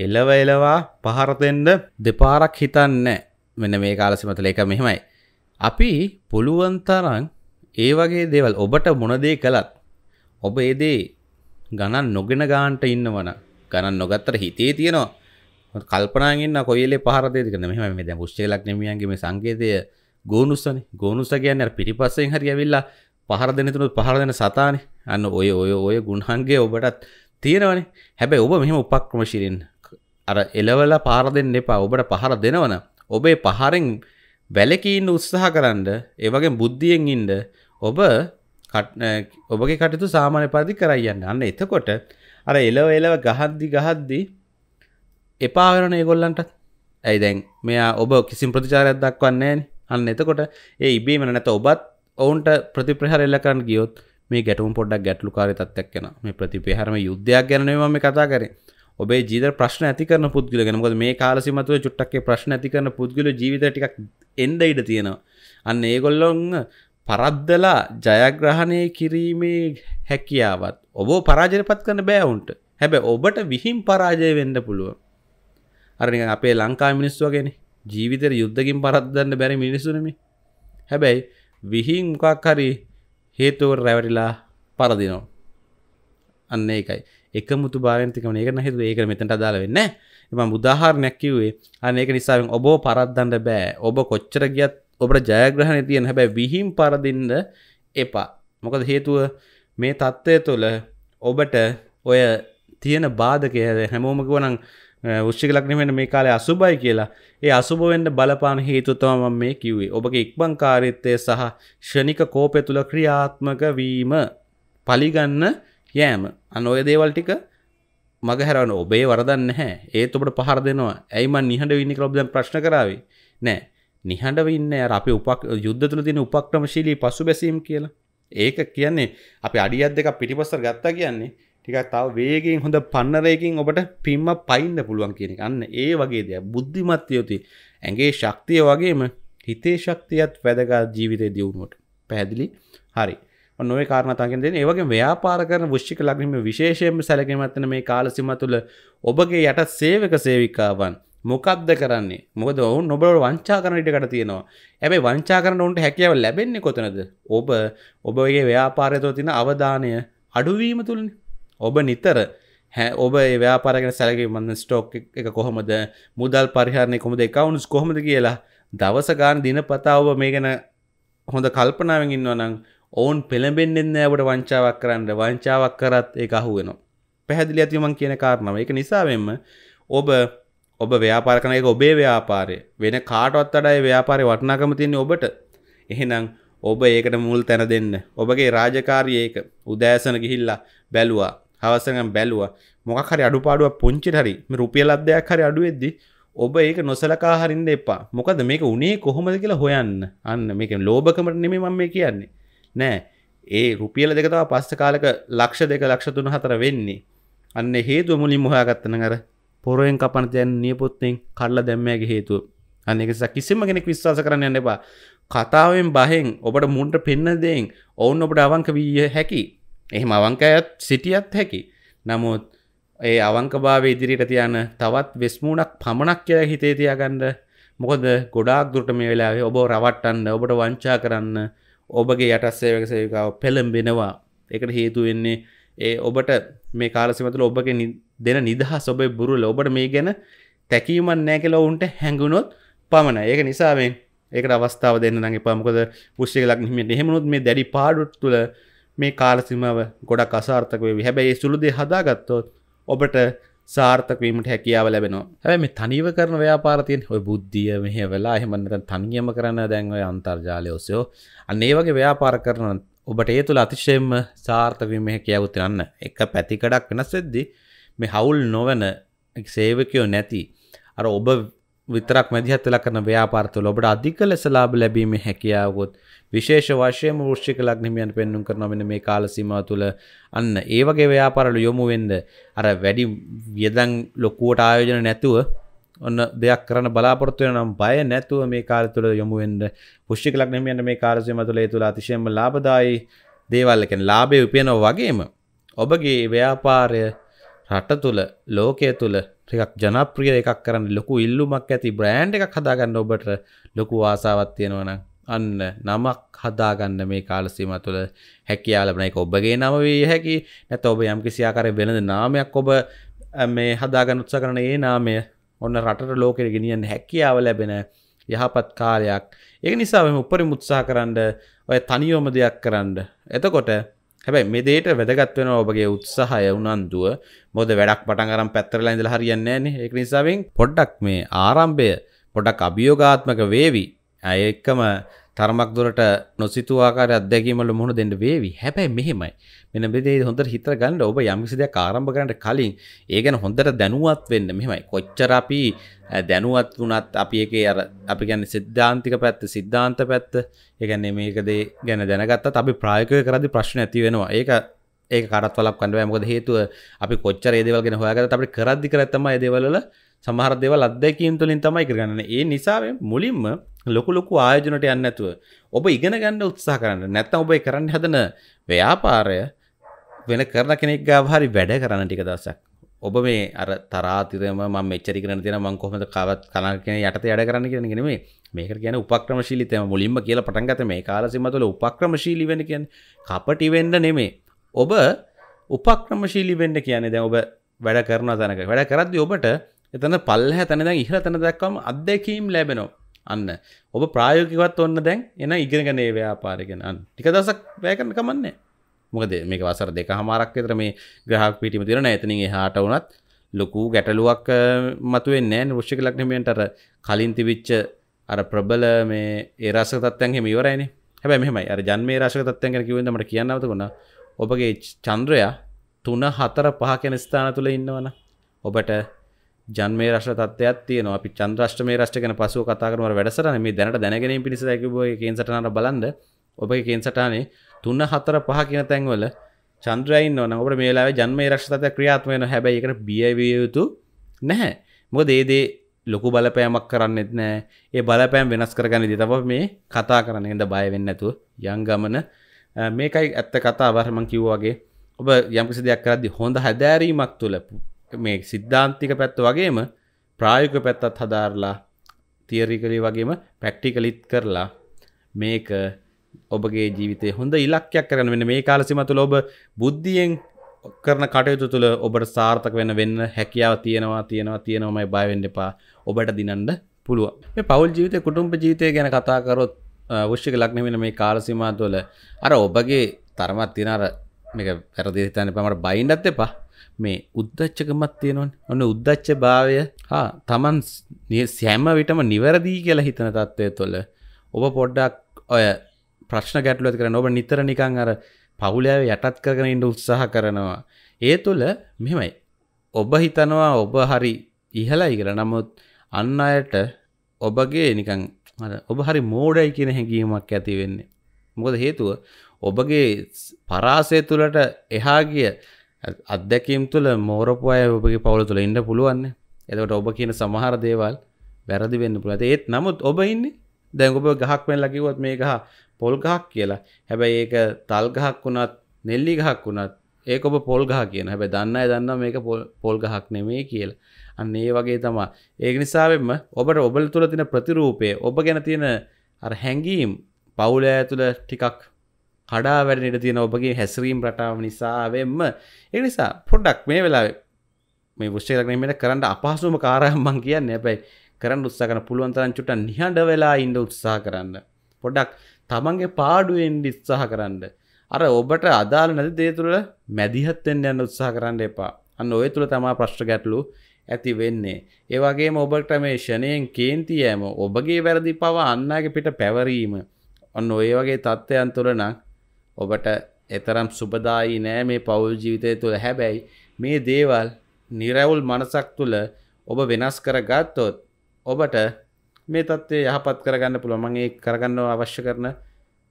එලව එලවා පහරතෙන්ට දෙපාරක් හිතන්න මෙන්න මේ කාලසිමතුල එක මෙහෙමයි. අපි පුළුවන්තරං ඒ වගේ දේවල් ඔබට මොනදේ කළත් ඔබ ඒදේ ගණන් නොගෙන ගාන්ට ඉන්නවන ගණන් නොගත්තර හිතේ තියෙනවා කල්පනාගන්න කොයිලේ පහරදයක මෙහම මේ දැ පුෂ්චේලක් නමියන්ගේ මේ සංගේතය ගෝනුස්සන ගෝනුස කියන්න පිරිපස්සෙන් හරි ඇවිල්ලා පහර දෙනතුනුත් පහර දෙන සතානේ අන්න ඔය ඔය ඔය ගුණහන්ගේ ඔබටත් තියෙනවනේ හැබැයි ඔබ මෙහෙම උපක්‍රමශීලීන් අර එලවලා පහර දෙන්න එපා ඔබට පහර දෙනවන ඔබේ පහරෙන් වැලකී ඉන්න උත්සාහ කරන්න ඒ වගේ බුද්ධියෙන් ඉන්න ඔබ ඔබගේ කටයුතු සාමාන්‍ය පරිදි කරයන්න අන්න එතකොට අර එලව එලව ගහද්දි ගහද්දි එපා වෙනවනේ ඒගොල්ලන්ටත් ඇයි දැන් මෙයා ඔබ කිසිම ප්‍රතිචාරයක් දක්වන්නේ නැහනේ අන්න එතකොට ඒ ඉබේම නැත ඔබත් ඔවුන්ට ප්‍රතිප්‍රහර එල්ල කරන්න ගියොත් මේ ගැටුම් පොඩ්ඩක් ගැටලු කාරි තත්යක් යන මේ ප්‍රතිප්‍රහරම යුද්ධයක් ගැන නෙවෙයි මම කතා කරේ ඔබේ ජීවිත ප්‍රශ්න ඇති කරන පුද්ගල ගැන මොකද මේ කාල සීමා චුට්ටක්කේ ප්‍රශ්න ඇති කරන පුද්ගල ජීවිත ටිකක් එන්න ඉඩ තියෙනවා අන්න ඒගොල්ලොන් පරද්දලා ජයග්‍රහණය කිරීමේ හැකියාවත් ඔබ පරාජයපත් කරන්න බෑ උන්ට හැබැ ඔබට විහිම් පරාජය වෙන්න පුළුව අරනි අපේ ලංකා මිනිස්සුවගෙන ජීවිතර යුද්ධකින් පරද්දන්න බැරි මිනිසුනමි හැබැයි විහින් මොකක් හරි හේතුවට රැවටිලා පරදිනවා අන්න ඒකයි එක මුතු භාවන්තිකම ඒකන හිතු ඒක මෙතට අදාල වෙන්න එම බුදාහාරණයක් කිවේ අන ඒක නිසාවෙන් ඔබ පරද්දන්න බෑ ඔබ කොච්චර ගියත් ඔබට ජයග්‍රහණය තියෙන් හැබැයි විහිම් පරදින්න එපා මොකද හේතුව මේ තත්ත්වය තුළ ඔබට ඔය තියෙන බාධකය හැමෝමකුවනං උෂ්ික ලක්නවෙන මේ කාලේ අසුබයි කියලා ඒ අසුබවෙන්න බලපාන හේතුතම මේ කිව්වේ ඔබගේ ඉක්බංකාරිත්තය සහ ෂණික කෝපය තුළ ක්‍රියාත්මක වීම පලිගන්න යෑම අනොය දේවල් ටික මගහැරවන ඔබේ වරදන්න හැ ඒ ඔබට පහර දෙනවා ඇයිම නිහඬ විනි කලොබ්දන් ප්‍රශ්න කරාවේ නෑ නිහඬ වින්න අපි උපක් යුද්ධ තුළ තින උපක්‍රමශීලී පසු බැසීම් කියලා ඒක කියන්නේ අපි අඩියත් දෙක පිටිපස්සර ගත්තා කියන්නේ ටික තාව වේගෙන් හොඳ පන්නරයකින් ඔබට පිම්ම පයින්න පුළුවන් කියනෙ අන්න ඒ වගේ දෙයක් බුද්ධිමත්යයුති ඇගේ ශක්තිය වගේම හිතේ ශක්තියත් වැදගා ජීවිතය දියවුණුවට පැහැදිලි හරි නොව කාරණතාගෙන් දෙන ඒවගේ ව්‍යාපාර කරන විශ්ික ලක්නීම විශේෂයෙන්ම සැලකීමත්තන මේ කාලසිම තුළ ඔබගේ යට සේවක සේවිකාවන් මොකක්ද කරන්නේ මොකද ඔවුන් නොබලට වංචා කරනටකට තියෙනවා ඇැබයි වංචා කරන ඔන්ට හැකියාව ලැබෙන්නේ කොතනද ඔබ ඔබගේ ව්‍යාපාරයතව තින අවධානය අඩුවීම තුළින් ඔබ නිතර හැ ඔබ ඒව්‍යාපාරගෙන සැලගේ මන්න ස්ටෝක් එක කොහොමද මුදල් පරිහරණය කොමද එකවුන්ස් කොහොමද කියලා දවස ගාන දින පතා ඔබ මේ ගැන හොඳ කල්පනාවෙන් ඉන්නවනම් ඔවුන් පෙළඹෙන්න්නෙන්න ඔබට වංචාවක් කරන්න වංචාවක් කරත් ඒ අහුවෙනවා පැහැදිලි ඇතිමන් කියන කාරණාව එක නිසාවෙන්ම ඔබ ඔබ ව්‍යාපාර කන එක ඔබේ ව්‍යාපාරය වෙන කාටවත් අඩයි ව්‍යාපාරය වටනාකම තියන්නේ ඔබට එහෙනම් ඔබ ඒකට මුල් තැන දෙන්න ඔබගේ රාජකාරය ඒක උදෑසන ගිහිල්ලා බැලුවා හවසඟ බැලුව මොක හරි අඩුපාඩුව පුංචි හරි රුපියලත් දෙයක් හරි අඩුවෙද්දි ඔබ ඒක නොසලකා හරින්න එපා මොකද මේක උනේ කොහොමද කියලා හොයන්න අන්න මේක ලෝභකමට නෙමෙයි මම මේ කියන්නේ නෑ ඒ රුපියල දෙක තමයි පස්ස කාලක ලක්ෂ දෙක ලක්ෂ තුන හතර වෙන්නේ අන්න හේතුව මුලින්ම හොයාගත්තන අර පොරෙන් කපන දැන් නියපොත්තෙන් කඩලා දැම්මයාගේ හේතුව අන්න ඒක නිසා කිසිම කෙනෙක් විශ්වාස කරන්න යන්න එපා කතාවෙන් බහෙන් ඔබට මුන්ට පෙන්න දෙයින් ඔවුන් ඔබට අවංක විය හැකි එහෙම අවංකයත් සිටියත් හැකි නමුත් ඒ අවංකභාව ඉදිරිට තියන තවත් වෙස්මූුණක් පමණක් කියලා හිතේ තියාගන්න මොකද ගොඩාක් දුරට මේ වෙලාවේ ඔබ රවට්ටන්න ඔබට වංචා කරන්න ඔබගේ යටස්සේවක සේවිකාව පෙළම්බෙනවා එකට හේතු වෙන්නේ ඒ ඔබට මේ කාලසිමතුල ඔබගේ දෙන නිදහස් ඔබේ බුරුල ඔබට මේ ගැන තැකීමන් නෑ කෙලා ඔවුන්ට හැඟුණොත් පමණ ඒක නිසාවෙන් ඒකට අවස්ථාව දෙන්න නගේ පමකොද පුෂ්ිකලක් හිමට හෙමුණුත් මේ දැඩි පාඩුත් තුළ මේ කාලසිමාව ගොඩක් අසාර්ථකවේ හැබැයි සුළු දෙ හදාගත්තොත් ඔබට සාර්ථකවීමට හැකියාව ලැබෙනවා හැබැ මේ තනිව කරන ව්‍යාපාරතියෙන් ඔය බුද්ධිය මෙහ වෙලා එහෙමන්නට තනියම කරන්න දැන්ව අන්තර්ජාලය ඔස්සයෝ අන්නේ වගේ ව්‍යාපාර කරන ඔබට ඒ තුළ අතිශයෙන්ම සාර්ථකවීම හැකියාවතිරන්න එක පැතිකඩක් වෙනස් වෙද්දි මේ හවුල් නොවන සේවකයෝ නැති අර ඔබ විතරක් මැදිහත් වෙලා කරන ව්‍යාපාරතුල ඔබට අධික ලෙස ලාභ ලැබීමේ හැකියාවකුත් විශේෂ වශයෙන් වෘෂ්චික ලග්නිමියන් පෙන්නුම් කරනවා මෙන්න මේ කාල සීමාව තුළ අන්න ඒ වගේ ව්‍යාපාරවල යොමු වෙන්න අර වැඩි වියදම් ලොකුවට ආයෝජන නැතුව ඔන්න දෙයක් කරන්න බලාපොරොත්තු වෙන නම් බය නැතුව මේ කාලය තුළ යොමු වෙන්න වෘෂ්චික ලග්නිමියන් මේ කාල සීමාව තුළ ඒ තුළ අතිශයම ලාභදායී දේවල් කියන්නේ ලාභය උපයනවා වගේම ඔබගේ ව්‍යාපාරය රට තුළ ලෝකය තුළ ටිකක් ජනප්‍රිය එකක් කරන්න ලොකු ඉල්ලුමක් ඇති බ්‍රෑන්් එකක් හදාගන්න ඔබට ලොකු ආසාවත් තියෙනවනම් අන්න නමක් හදාගන්න මේ කාලසීම තුළ හැකියාව ලැබෙන එක ඔබගේ නම විය හැකි නැත්නම් ඔබ යම් කිසි ආකාරයෙන් වෙනද නාමයක් ඔබ මේ හදාගන්න උත්සාහ කරන ඒ නාමය ඔන්න රටට ලෝකෙට ගෙනියන්න හැකියාව ලැබෙන යහපත් කාලයක් ඒක නිසා මම උපරිම උත්සාහ කරන්න ඔය තනියම දෙයක් කරන්න එතකොට හැබැයි මේ දෙයට වැදගත් වෙනවා ඔබගේ උත්සාහය උනන්දුව මොකද වැඩක් පටන් අරන් පැත්තරලා ඉඳලා හරියන්නේ නැහැ නේ ඒක නිසාවෙන් පොඩ්ඩක් මේ ආරම්භය පොඩක් අභියෝගාත්මක වේවි ඇය එක්කම තරමක් දුරට නොසිතුවාකාර අත්දැකීමල මුහුණ දෙන්න වේවි. හැබැයි මෙහෙමයි. මෙන්න මේ දේ හොඳට හිතර ගන්න ඔබ යම්කිසි දෙයක් ආරම්භ කරන්න කලින් ඒ ගැන හොඳට දැනුවත් වෙන්න. මෙහෙමයි. කොච්චර අපි දැනුවත් වුණත් අපි ඒකේ අර අපි කියන්නේ සිද්ධාන්තික පැත්ත, සිද්ධාන්ත පැත්ත, ඒ කියන්නේ මේක දේ ගැන දැනගත්තත් අපි ප්‍රායෝගික කරද්දී ප්‍රශ්න ඇති වෙනවා. ඒක ඒක කාටවත් වලක් කරන්න බෑ. මොකද හේතුව අපි කොච්චර මේ දේවල් ගැන හොයාගත්තත් අපි කරද්දි කරත් තමයි මේ දේවල් වල සමහර දේවල් අත්දැකීම් තුලින් තමයි කරගන්නේ. ඒ නිසා මුලින්ම ලොකු ලොකු ආයෝජනට යන්න ඇතුව ඔබ ඉගෙන ගන්න උත්සා කරන්න නැත්තම් ඔබ කරන්න හදන ව්‍යාපාරය වෙන කරන කෙනෙක් ගාව හරි වැඩ කරන්න ටික දවසක් ඔබ මේ අර තරාතිරම මම මෙච්චරි කරන තියෙන මං කොහොමද කවත් කලන කෙන යටතේ වැඩ කරන්න කියන එක නෙමෙයි මේකට කියන්නේ උපක්‍රමශීලීත්වය මුලින්ම කියලා පටන් ගත්ත මේ කාල සීමා තුළ උපක්‍රමශීලී වෙන්න කියන්නේ කපටි වෙන්න නෙමෙයි ඔබ උපක්‍රමශීලී වෙන්න කියන්නේ දැන් ඔබ වැඩ කරන තැනක වැඩ කරද්දී ඔබට එතන පල්ලහ තැන දැන් ඉහළ තැන දක්වාම අත්දැකීම් ලැබෙනවා අන්න ඔබ ප්‍රායෝකිවත් ඔන්න දැන් එන ඉගෙනගනේ ව්‍යාපාරගෙන අන්න ටික දසක් වැෑකරන කමන්නේ මොකද මේක වසර දෙක හමාරක් විතර මේ ග්‍රහක් පිටිම තිරන ඇතනින් හාට වනත් ලොකු ගැටලුවක් මතුවෙන් නෑන් ෘෂ්ික ලක්නමයන්ටර කලින් තිවිච්ච අර ප්‍රබල මේ ඒරස තත්යන්ගේ මීවරයින හැබැ මෙමයි අර ජන්මේ රශක තත්යන් කිවීමට කියන්නවත වුණා ඔබගේ චන්ද්‍රයා තුන හතර පහ කෙන ස්ථාන තුළ ඉන්නවන ඔබට ජන්මේ රශ්ට තත්වයක් තියන අපි චන්ද්‍රෂ්ට මේ රෂ්ට කන පසුව කතාකරම වැඩසරන මේ දැනට දැනගැනින් පිණිස ැකිබෝ කේන්සටනට බලන්ද ඔබගේ කේන්සටානේ තුන්න හතර පහ කියන තැන්වල චන්ද්‍රයින්න ඔබට මේලා ජන්මේ රක්ෂතත ක්‍රියාත්මයන හැබැයි එකට බියවිය යුතු නැහැ මො දේදේ ලොකු බලපෑමක් කරන්නෙත් නෑ ඒ බලපෑම් වෙනස් කරගන්න දි තබ මේ කතා කරන්න එද බයවෙන්න ඇතු යංගමන මේකයි ඇත්ත කතා වර්මං කිව්වාගේ ඔබ යම්කිසි දෙයක් කරදදි හොඳ හැදෑරීමක් තුළ මේ සිද්ධාන්තික පැත්ත වගේම ප්‍රායක පැත්තත් හදාරලා තියරි කළේ වගේම පැක්ටිකලිත් කරලා මේක ඔබගේ ජීවිතය හොඳ ඉලක්යක් කරන වෙන මේ කාලසිම තුළ ඔබ බුද්ධියෙන් කරන කටයුතු තුළ ඔබට සාර්ථක වෙන වෙන්න හැකියාව තියෙනවා තියෙනවා තියෙනවමයි බයවෙන්ඩ එපා ඔබට දිනන්න පුළුව මේ පවල් ජීවිතය කුටුම්ප ජීවිතය ගැන කතාකරොත් වෘෂ්ික ලක්න වෙන මේ කාලසිමා තුළ අර ඔබගේ තරමත් තිනර මේ පැරදිහිතන්න පමට බයින්ඩත් එපා මේ උද්දච්චකමත් තියෙනවනේ. ඔන්න උද්දච්ච භාවය හා Taman සෑම විටම නිවැරදි කියලා හිතන தත්වය තුළ ඔබ පොඩ්ඩක් ඔය ප්‍රශ්න ගැටලු ඇති කරන ඔබ නිතර නිකන් අර පවුලෑව යටත් කරගෙන ඉන්න උත්සාහ කරනවා. ඒ තුළ මෙහෙමයි. ඔබ හිතනවා ඔබ හරි ඉහළයි කියලා. නමුත් අන් අයට ඔබගේ නිකන් අර ඔබ හරි මෝඩයි කියන හැඟීමක් ඇති වෙන්නේ. මොකද හේතුව ඔබගේ පරාසය තුළට එහා ගිය අත්දැකීම් තුළ මෝරපු අය ඔබගේ පවුල තුළ ඉන්න පුළුවන් එතකට ඔබ කියන සමහර දේවල් වැරදි වෙන්න පුළුවන් ඒත් නමුත් ඔබ ඉන්නේ දැන් ඔබ ගහක් වෙන ලකිවොත් මේ ගහ පොල් ගහක් කියලා හැබැයි ඒක තල් ගහක් වුණත් නෙල්ලි ගහක් වුණත් ඒක ඔබ පොල් ගහ කියන හැබැයි දන්න අය දන්නවා මේක පොල් ගහක් නෙමෙයි කියලා අන්න ඒ වගේ තමයි ඒක නිසාවෙන්ම ඔබට ඔබල තුළ තියෙන ප්‍රතිරූපය ඔබ ගැන තියෙන අර හැඟීම් පවුල ඇතුළ ටිකක් කඩා වැඩනට තියෙන ඔබගේ හැසරීම් රටාව නිසාවෙන්ම එනිසා පොඩ්ඩක් මේ වෙලා මේ විෂ්‍යරගනීමට කරන්න අපහසුම කාරයම්මන් කියන්න නැබැයි කරන්න උත්සාකන පුළුවන්තරන් චුට නිහඬ වෙලා ඉන්ඩ උත්සා කරන්න පොඩක් තමන්ගේ පාඩුවෙන් ඉත්සාහ කරන්න අර ඔබට අදාළ නැති දේ තුළ මැදිහත්තෙන් යන්න උත්සාහ කරන්න එපා අන්න ඔය තුළ තමා ප්‍රශ්ට ගැටලු ඇති වෙන්නේ. ඒවගේ ඔබට මේ ෂණයෙන් කේන්තියෑම ඔබගේ වැරදි පව අන්නගේ පිට පැවරීම ඔන්න ඔය වගේ තත්ත්වයන් තුළ නම් ඔබට එතරම් සුබදායි නෑ මේ පවුල් ජීවිතය තුළ හැබැයි මේ දේවල් නිරැවුල් මනසක් තුළ ඔබ වෙනස් කර ගත්තොත් ඔබට මේ තත්ත්වය යහපත් කරගන්න පුළුවන් මම ඒක කරගන්නව අවශ්‍ය කරන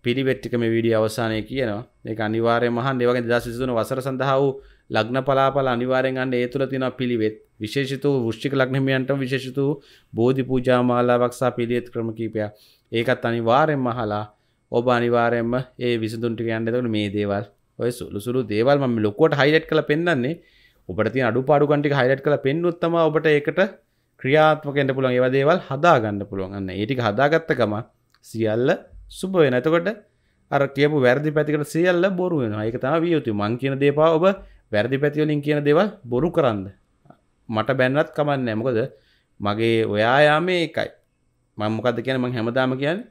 පිළිවෙට්ටික මේ වීඩියෝ අවසානයේ කියනවා ඒක අනිවාර්යයෙන්ම අහන්න ඒ වගේ 2023 වසර සඳහා වූ ලග්න පලාපල අනිවාර්යෙන් ගන්න ඒ තුළ තියෙනවා පිළිවෙත් විශේෂිත වූ වෘශ්චික ලග්න හිමියන්ට විශේෂිත වූ බෝධි පූජා මාලාවක් සහ පිළිවෙත් ක්‍රම කිහිපයක් ඒකත් අනිවාර්යෙන්ම අහලා ඔබ අනිවාරයම ඒ විසඳුන්ට කියන්නතකට මේ දේවල් ඔය සුළුසුරු දේවල් ම ලොකොට හයිලට් කළ පෙන්න්නේ ඔබට ති අඩු පාඩු කටික හයිලට් කළ පෙන්නුත්තම ඔබට ඒකට ක්‍රියාත්මකෙන්ට පුළුවන් ඒව දේවල් හදාගන්න පුළුවන්න්න ඒටික හදාගත්තකම සියල්ල සුබ වෙනතකොට අර කියපු වැරදි පැතිකට සියල්ල බොරු වෙන ඒක තම විය යුතු මං කියන දේපා ඔබ වැරදි පැතිවලින් කියන දේවල් බොරු කරන්න මට බැන්නත් කමන්න මොකද මගේ ඔයායාමේ එකයි මං මොකද කියන මං හැමදාම කියන්නේ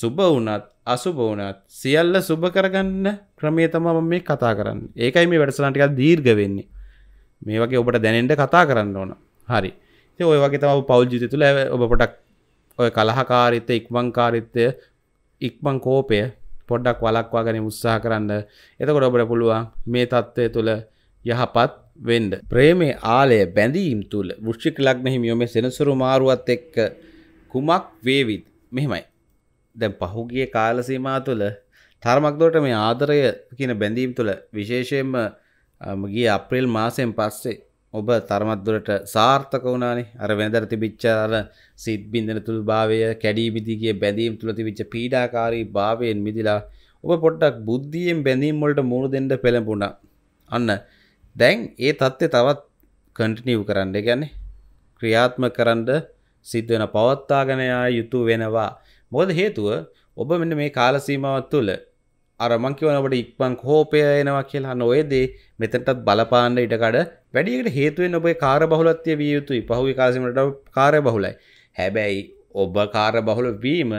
සුබ වුණත් අසුබ වුණත් සියල්ල සුබ කරගන්න ක්‍රමේ තමම මේ කතා කරන්න ඒකයි මේ වැඩසලන්ටික දීර්ග වෙන්නේ මේ වගේ ඔබට දැනෙන්ට කතා කරන්න ඕන හරි ඒ ඔය වගේ තම පවල් ජිත තුළ ඔබ පොටක් ඔය කලහකාරිත්ත ඉක්මංකාරිත්වය ඉක්මං කෝපය පොඩ්ඩක් වලක්වා ගැන උත්සාහ කරන්න එතකොට ඔබට පුළුවන් මේ තත්ත්වය තුළ යහපත් වෙන්ඩ. ප්‍රේමේ ආලය බැඳීම් තුළ ෘෂ්ික ලක්න හිමියෝ මේ සෙනසුරු මාරුවත් එක්ක කුමක් වේවිත් මෙහෙමයි. දැන් පහුගිය කාලසීමා තුළ තරමක්දොට මේ ආදරය කියන බැඳීම් තුළ විශේෂයෙන්ම මගේ අප්‍රේල් මාසයෙන් පස්සේ ඔබ තරමත්දුරට සාර්ථක වුණනේ අර වැදර තිබිච්චාර සිත් බින්දන තුළ භාවය කැඩීවිදිගේ බැඳීම් තුළ තිවිච්ච පීඩාකාරී භාවයෙන් මිදිලා ඔබ පොට්ටක් බුද්ධියෙන් බැඳීම්වලට මුුණු දෙෙන්ට පෙළඹුණ අන්න දැන් ඒ තත්ත්ය තවත් කටිනිව් කරන්න ගැන ක්‍රියාත්ම කරන්න සිද්ධ වෙන පවත්තාගෙනයා යුතු වෙනවා මොකද හේතුව ඔබ මෙන්න මේ කාලසීමාවත් තුළ අර මං කියවන ඔබට ඉක්මන් කෝපය එනවා කියලා නොයේ දේ මෙතනටත් බලපාන්න ඉඩකඩ වැඩියකට හේතු වෙන ඔබේ කාර්යබහුලත්වය විය යුතුයි. පහුගිය කාලසීමාවට කාර්යබහුලයි. හැබැයි ඔබ කාර්යබහුල වීම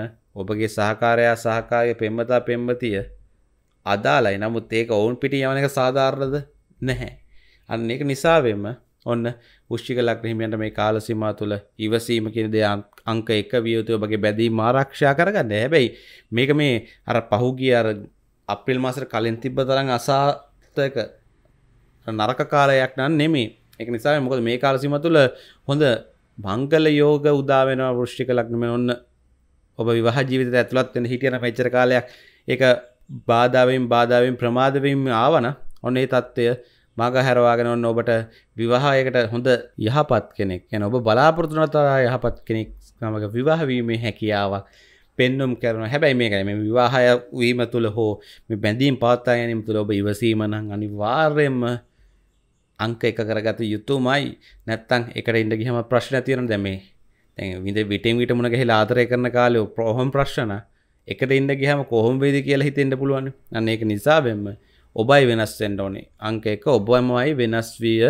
ඔබගේ සහකාරයා සහකාරයේ පෙම්වතා පෙම්වතිය අදාළයි. නමුත් ඒක ඔවුන් පිටින් යවන එක සාධාරණද? නැහැ. අන්න ඒක නිසාවෙම ඔන්න පුෂ්ික ලක්නහිමියන්ට මේ කාලසිම තුළ ඉවසීම කියන දෙ අංක එක වියයුතුය බගේ බැදී මාරක්ෂා කරගන්න හැබැයි මේක මේ අර පහුගිය අර අපිල් මාසර කලින් තිබ්බ තරන් අසාතක නරක කාලයක් නන් නෙමේ එක නිසා මොකද මේ කාලසිම තුළ හොඳ බංගල යෝග උදාවෙන වෘෂ්ික ලක්නම ඔන්න ඔබ විවාහ ජීවිත ඇතුළත් වෙන හිටියන පච්චර කාලයක් ඒ බාධාවෙන් බාධාවෙන් ප්‍රමාදවීම ආවන ඔන්න ඒ තත්ත්වය මග හැරවාගෙන ඔන්න ඔබට විවාහයකට හොඳ යහපත් කෙනෙක් යන ඔබ බලාපොරතුනතරා යහපත් කෙනෙක් නමග විවාහවීමේ හැකියාවක් පෙන්නුම් කරන හැබැයි මේකන මේ විවාහය වීම තුළ හෝ මේ බැඳීම් පවත්තා ගැනීම තුළ ඔබ ඉවසීමනං අනිවාර්යෙන්ම අංක එක කරගත යුතුමයි නැත්තං එකට ඉඩ ගිහම ප්‍රශ්න තියෙන දැමේ තැන් විඳ විටෙන් විට මුණ ගෙහිලා ආතරය කරන කාලයෝ ප්‍රෝහම් ප්‍රශ්න එකට ඉන්න ගිහම කොහොම වේද කියලා හිතෙන්ට පුළුවන් අන්න ඒක නිසා වෙෙන්ම ඔබයි වෙනස්සෙන්ට ඕනේ අංක එක ඔබමයි වෙනස් විය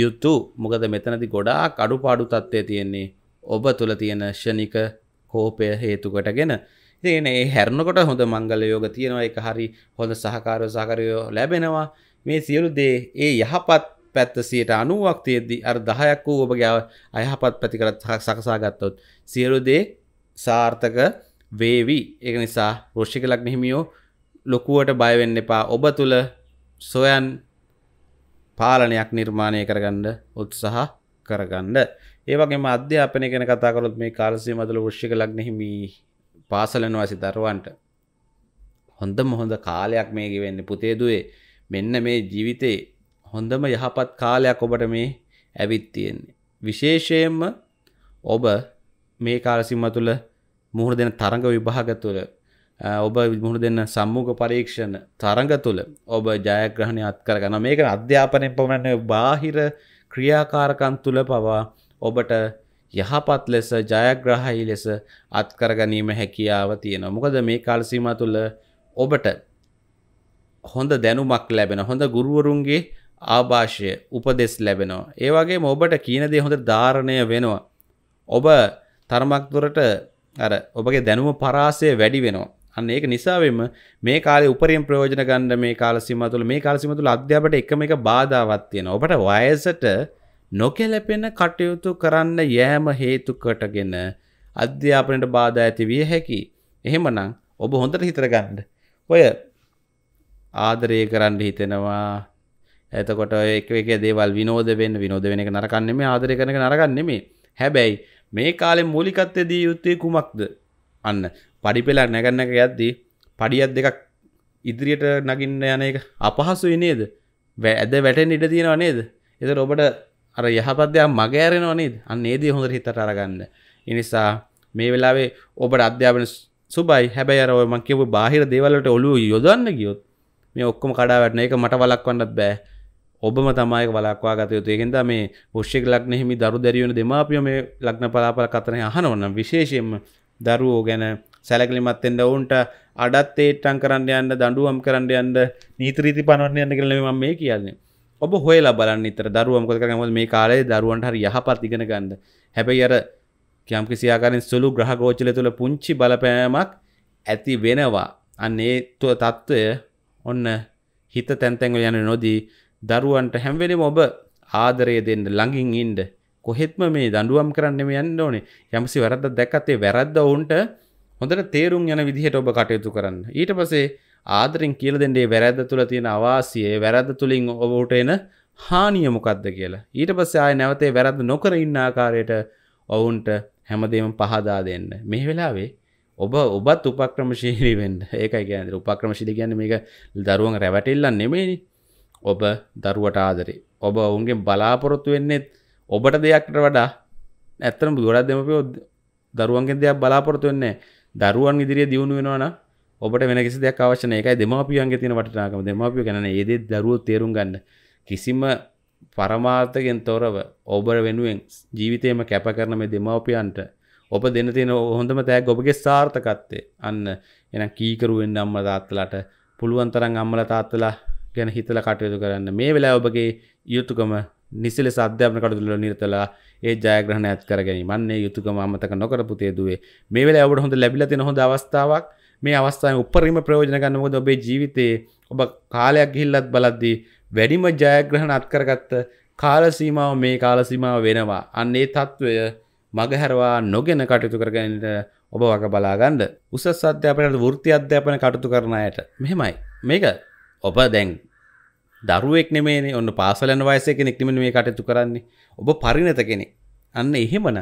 යුතු මොකද මෙතනති ගොඩා කඩුපාඩු තත්ත්වය තියෙන්නේ ඔබ තුළ තියෙන ෂණික කෝපය හේතුකටගෙන තියෙන ඒ හැරණකොට හොඳ මංගල යෝග තියෙනවා එක හරි හොඳ සහකාරය සහකරයෝ ලැබෙනවා මේ සියලු දේ ඒ යහපත් පැත්ත සියට අනුවක් තියෙද්දි අර දහයක් වූ ඔබගේ අයහපත් පැතිකරත් සකසා ගත්තොත් සියලු දේ සාර්ථක වේවි ඒක නිසා රෘෂ්ික ලග්න හිමියෝ ලොකුවට බයවෙන්න එපා ඔබ තුළ සොයන් පාලනයක් නිර්මාණය කරගන්න උත්සාහ කරගන්න ඒවගේම අධ්‍යාපනය ගැන කතාකරොත් මේ කාලසය මතුළ වෘෂ්ික ලක්නෙහිමි පාසලන වසි දරුවන්ට හොඳ මොහොඳ කාලයක් මේක වෙන්න පුතේදුවේ මෙන්න මේ ජීවිතේ හොඳම යහපත් කාලයක් ඔබට මේ ඇවිත් තියෙන්නේ විශේෂයෙන්ම ඔබ මේ කාලසිම්ම තුළ මුහුණ දෙන තරඟ විභාග තුළ ඔබ මුහුණ දෙන්න සම්මුඛ පරීක්ෂණ තරඟ තුළ ඔබ ජයග්‍රහණය අත්කර ගන මේක අධ්‍යාපනය පමණ බාහිර ක්‍රියාකාරකන් තුළ පවා ඔබට යහපත් ලෙස ජයග්‍රහහි ලෙස අත්කරගනීම හැකියාව තියෙන මොකද මේ කාලසීම තුළ ඔබට හොඳ දැනුමක් ලැබෙන හොඳ ගුරුවරුන්ගේ ආභාෂය උපදෙස් ලැබෙනවා ඒවගේ ඔබට කියනදේ හොඳ ධාරණය වෙනවා ඔබ තරමක් දුරට අර ඔබගේ දැනුම පරාසය වැඩි වෙනවා අන්න ඒක නිසාවෙම මේ කාලේ උපරිම ප්‍රයෝජන ගන්න මේ කාල සීමාව තුළ මේ කාල සීමාව තුළ අධ්‍යාපනයට එකම එක බාධාවක් තියෙනවා. ඔබට වයසට නොකැලපෙන කටයුතු කරන්න යෑම හේතු කොටගෙන අධ්‍යාපනයට බාධා ඇති විය හැකි. එහෙමනම් ඔබ හොඳට හිතරගන්න. ඔය ආදරය කරන්න හිතෙනවා. එතකොට එක එක දේවල් විනෝද වෙන්න විනෝද වෙන එක නරකක් නෙමෙයි ආදරය කරන එක නරකක් නෙමෙයි. හැබැයි මේ කාලේ මූලිකත්වයේ දී යුත්තේ කුමක්ද? අන්න පඩිපෙලා නැගන්නක යද්දී පඩියත් දෙකක් ඉදිරියට නගින්න යන එක අපහසුයි නේද ඇද වැටෙන් ඉඩ තියෙනවා නේද එතට ඔබට අර යහපදයක් මගෑරෙනවා නේද අන්නේදී හොඳට හිතට අරගන්න ඉනිසා මේ වෙලාවේ ඔබට අධ්‍යාපන සුබයි හැබැයි අර මං කියපු බාහිර දේවල්වලට ඔළුව යොදන්න ගියොත් මේ ඔක්කොම කඩා වැටෙන එක මට වළක්වන්නත් බෑ ඔබම තමයි වලක්වා ගත යුතු ඒකෙන්ද මේ පුෂ්‍යක ලග්න හිමි දරු දැරියන දෙමාපිය මේ ලග්න පලාපල කතරන අහනවන්න විශේෂයෙන්ම දරුවෝ ගැන සැලකලිමත් එන්න ඔවුන්ට අඩත් ඒට්ටන් කරන්න යන්න දඩුවම් කරන්න යන්න නීතරීති පනවන්න යන්න කරන ම මේ කියන්නේ ඔබ හොල බලන්න ඉතර දරුවම් කොක ම මේ කාලේ දරුවන්ට හරි යහපත් ඉගෙන ගන්න හැබැයි අර කියම් කිසියාකාරෙන් සුළු ග්‍රහගෝචල තුළ පුංචි බලපෑමක් ඇති වෙනවා අන්නේ තුව තත්ත්වය ඔන්න හිත තැන්තැන්ව යන නොදී දරුවන්ට හැම්වෙලෙම ඔබ ආදරය දෙන්න ළඟින් ඉන්ඩ කොහෙත්ම මේ දඩුවම් කරන්නම යන්න ඕනේ යමසි වැරද්ද දැකත්තේ වැරද්ද ඔවුන්ට හොඳට තේරුම් යන විදිහට ඔබ කටයුතු කරන්න. ඊට පස්සේ ආදරෙන් කියලා දෙන්නේ වැරද්ද තුල තියෙන අවාසිය, වැරද්ද තුලින් ඔබට එන හානිය මොකද්ද කියලා. ඊට පස්සේ ආය නැවතේ වැරද්ද නොකර ඉන්න ආකාරයට ඔවුන්ට හැමදේම පහදා දෙන්න. මේ වෙලාවේ ඔබ ඔබත් උපක්‍රමශීලී වෙන්න. ඒකයි කියන්නේ. උපක්‍රමශීලී කියන්නේ මේක දරුවන් රැවටෙල්ලක් නෙමෙයිනේ. ඔබ දරුවට ආදරේ. ඔබ ඔවුන්ගෙන් බලාපොරොත්තු වෙන්නේ ඔබට දෙයක්ට වඩා ඇත්තටම ගොඩක් දෙමපියෝ දරුවන්ගෙන් දෙයක් බලාපොරොත්තු වෙන්නේ නැහැ. දරුවන් ඉදිරිය දියුණු වෙනවන ඔබට වෙන කිසි දෙයක් අවශ්‍ය නැහැ. ඒකයි දෙමාපියන්ගේ තියෙන වටිනාකම. දෙමාපියෝ කියන්නේ ඒ දේ දරුවෝ තේරුම් ගන්න. කිසිම පරමාර්ථයෙන් තොරව ඔබ වෙනුවෙන් ජීවිතේම කැප කරන මේ දෙමාපියන්ට ඔබ දෙන්න තියෙන හොඳම තෑග්ග ඔබගේ සාර්ථකත්වය. අන්න එහෙනම් කීකරු වෙන්න අම්මලා තාත්තලාට පුළුවන් තරම් අම්මලා තාත්තලා ගැන හිතලා කටයුතු කරන්න. මේ වෙලාවේ ඔබගේ යුතුයකම නිසලස අධ්‍යාපන කටයුතු වල නිරතලා ඒ ජයග්‍රහණ ඇත් කරගැනීමන්නේ යුතුකම අමතක නොකරපු තේදුවේ මේ වෙලාව ඔබට හොඳ ලැබිලා තියෙන හොඳ අවස්ථාවක් මේ අවස්ථාවේ උපරිම ප්‍රයෝජන ගන්න මොකද ඔබේ ජීවිතේ ඔබ කාලයක් ගිහිල්ලත් බලද්දී වැඩිම ජයග්‍රහණ අත් කරගත්ත කාල සීමාව මේ කාල සීමාව වෙනවා අන්න ඒ తත්වය මගහැරවා නොගෙන කටයුතු කරගන්නට ඔබ වග බලාගන්න උසස් අධ්‍යාපනයට වෘත්ති අධ්‍යාපන කටයුතු කරන අයට මෙහෙමයි මේක ඔබ දැන් දරුවෙක් නෙමේ ඔන්න පාසලන වයසය කෙනෙක්නම මේ කටයුතු කරන්නේ ඔබ පරිණත කෙනෙක් අන්න එහෙමන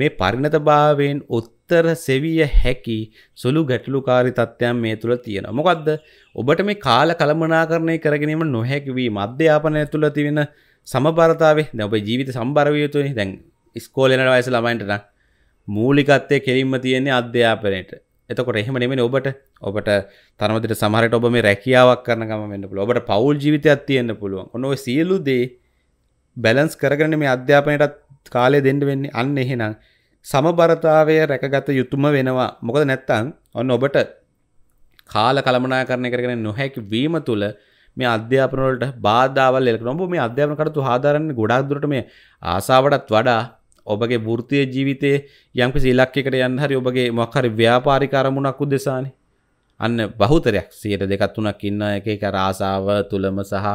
මේ පරිණත භාවයෙන් උත්තර සෙවිය හැකි සුළු ගැටලුකාරි තත්ත්වයන් මේ තුළ තියෙන මොකක්ද ඔබට මේ කාල කළමනා කරණය කරගෙනීම නොහැකිවී මධ්‍යාපනය තුළ තිවෙන සමබරතාවේ දැබ ජීවිත සම්බරවයතුනි දැන් ස්කෝලෙන වයස ළමයින්ටන මූලිකත්තය කෙලින්ම තියෙන්නේ අධ්‍යාපනයට එතකොට එහෙම නෙමෙයි ඔබට ඔබට තරමදිට සමහරට ඔබ මේ රැකියාවක් කරන ගම වෙන්න පුළුවන් ඔබට පෞල් ජීවිතයක් තියෙන්න පුළුවන් ඔන්න ඔය සියලු දේ බැලන්ස් කරගෙන මේ අධ්‍යාපනයටත් කාලය දෙන්න වෙන්නේ අන්න එහෙනම් සමබරතාවය රැකගත යුතුම වෙනවා මොකද නැත්තම් ඔන්න ඔබට කාල කළමනාකරණය කරගෙන නොහැකි වීම තුළ මේ අධ්‍යාපනවලට බාධාවල් එල්ලනවා. ඔබ මේ අධ්‍යාපන කටයුතු ආධාරන්නේ ගොඩාක් දුරට මේ ආසාවටත් වඩා ඔබගේ වෘතිය ජීවිතයේ යම්කිසි ඉලක්කයකට යන්න හරි ඔබගේ මොකක් හරි ව්‍යාපාරික අරමුණක් උදෙසානේ. අන්න බහුතරයක් 102ක් ඉන්න එක එක ආසාව තුලම සහ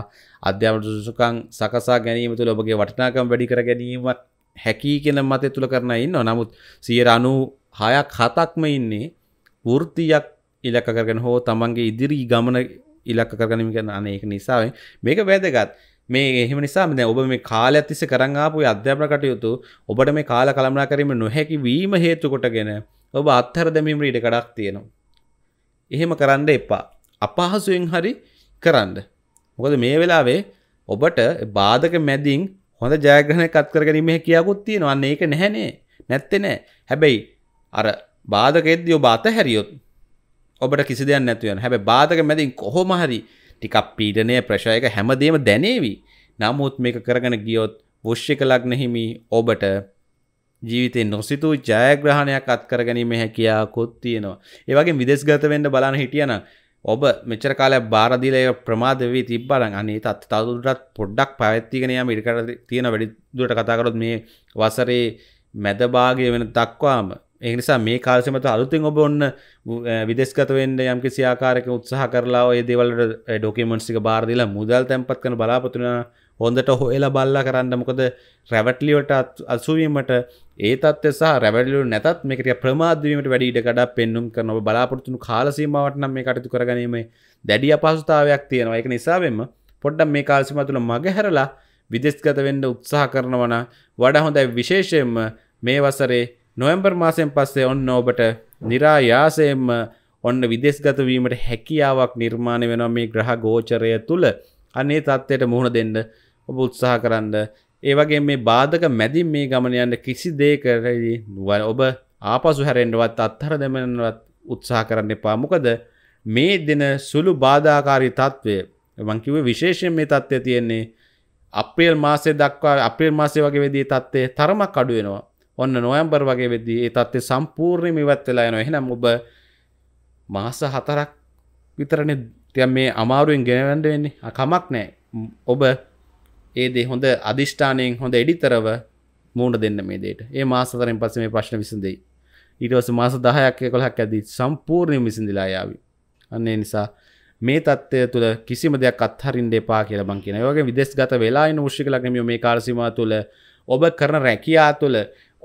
අධ්‍යාපන සුසුකම් සකසා ගැනීම තුල ඔබගේ වටිනාකම වැඩි කර ගැනීමත් හැකියි කියන මතය තුල කරන ඉන්නවා. නමුත් 96ක් 7ක්ම ඉන්නේ වෘතියක් ඉලක්ක කරගෙන හෝ තමන්ගේ ඉදිරි ගමන ඉලක්ක කරගැනීම කරන අනේක නිසා මේක වැදගත්. මේ එහෙම නිසා දැන් ඔබ මේ කාලය තිස්සේ කරන් ආපු අධ්‍යාපන කටයුතු ඔබට මේ කාල කලමනා කිරීම නොහැකි වීම හේතු කොටගෙන ඔබ අත්හැර දැමීමට ඉඩ කඩක් තියෙනවා. එහෙම කරන්න එපා. අපහසුයෙන් හරි කරන්න. මොකද මේ වෙලාවේ ඔබට බාධක මැදින් හොඳ ජයග්‍රහණයක් අත්කර ගැනීම හැකියාවකුත් තියෙනවා. අන්න ඒක නැහනේ. නැත්තේ නෑ. හැබැයි අර බාධකෙද්දී ඔබ අතහැරියොත් ඔබට කිසි දෙයක් නැතු වෙනවා. හැබැයි බාධක මැදින් කොහොම හරි ටිකක් පීඩනය ප්‍රශයක හැමදේම දැනේවි නමුත් මේක කරගෙන ගියොත් වෘෂ්‍යක ලග්නහිමි ඔබට ජීවිතය නොසිතු ජයග්‍රහණයක් අත්කර ගැනීම හැකියාකොත් තියෙනවා ඒවගේ විදෙස්ගත වෙන්ඩ බලන හිටියන ඔබ මෙචර කාලය බාරදිලය ප්‍රමාද වී තිබ්බලන් අනේ තත් තවදුරටත් පොඩ්ඩක් පැවැත්තිගෙනයම ඉරිකට තියෙන වැඩිදුවට කතාකරොත් මේ වසරේ මැදභාගය වෙන දක්වාම ඒනිසා මේ කාල්සමත අලුතින් ඔබ ඔන්න විදෙස්කතවෙන්ට යම් කිසි ආකාරක උත්සාහ කරලා ඒ දෙවලට ඩොකමන්ස්ික බාරදිල මුදල් තැන්පත් කන බලාපතුන හොඳට හොලා බල්ලා කරන්න මොකද රැවට්ලිවට අසුවීමට ඒ තත්ය සහ රැවැඩලු නැතත් මේකට ප්‍රමාදවීමට වැඩිටකට පෙන්නුම් කරනව බලාපොරත්තුන කාලසීමාවට නම් මේ කටතු කරගනීමේ දැඩිය පහසුතාවයක් තියෙනවා එක නිසාවෙන්ම පොඩ්ඩම් මේ කාල්සිම තුළ මගහැරලා විදෙස්ගත වෙන්න උත්සාහ කරනවන වඩා හොඳයි විශේෂයෙන්ම මේ වසරේ නොවම්බර් මාසයෙන් පස්සේ ඔන්න ඔබට නිරායාසයෙන්ම ඔන්න විදෙස්ගතවීමට හැකියාවක් නිර්මාණය වෙනවා මේ ග්‍රහ ගෝචරය තුළ අනේ තත්ත්වයට මුහුණ දෙන්න ඔබ උත්සාහ කරන්න ඒවගේ මේ බාධක මැදින් මේ ගමනයන්න කිසි දේ කරදී ඔබ ආපසු හැරෙන්ඩුවත් අත්හර දෙමනවත් උත්සාහ කරන්න එපා මොකද මේ දෙන සුළු බාධාකාරී තත්ත්වය මංකිව විශේෂයෙන් මේ තත්ත්වය තියෙන්නේ අප්‍රේල් මාසේ දක්වා අප්‍රේල් මාසේ වගේ වෙදී තත්ත්වය තරමක් අඩුවෙනවා ඔන්න නොයම්බර් වගේ වෙද්දී ඒ තත්ත්වය සම්පූර්ණයෙන්ම ඉවත් වෙලා යනවා. එහෙනම් ඔබ මාස 4ක් විතරනේ දැන් මේ අමාරුවෙන් ගෙනවන්න වෙන්නේ. කමක් නැහැ. ඔබ ඒ දේ හොඳ අදිෂ්ඨානයෙන් හොඳ එඩිතරව මූුණ දෙන්න මේ දේට. ඒ මාසතරෙන් පස්සේ මේ ප්‍රශ්න විසඳෙයි. ඊට පස්සේ මාස 10ක් 11ක් ඇද්දී සම්පූර්ණයෙන් විසඳලා යාවි. අන්න ඒ නිසා මේ තත්ත්වය තුළ කිසිම දෙයක් අත්හරින්න එපා කියලා මං කියනවා. ඒ වගේ විදේශගත වෙලා ඉන්න වෘෂික ලග්නමියෝ මේ කාල සීමාව තුළ ඔබ කරන රැකියාව තුළ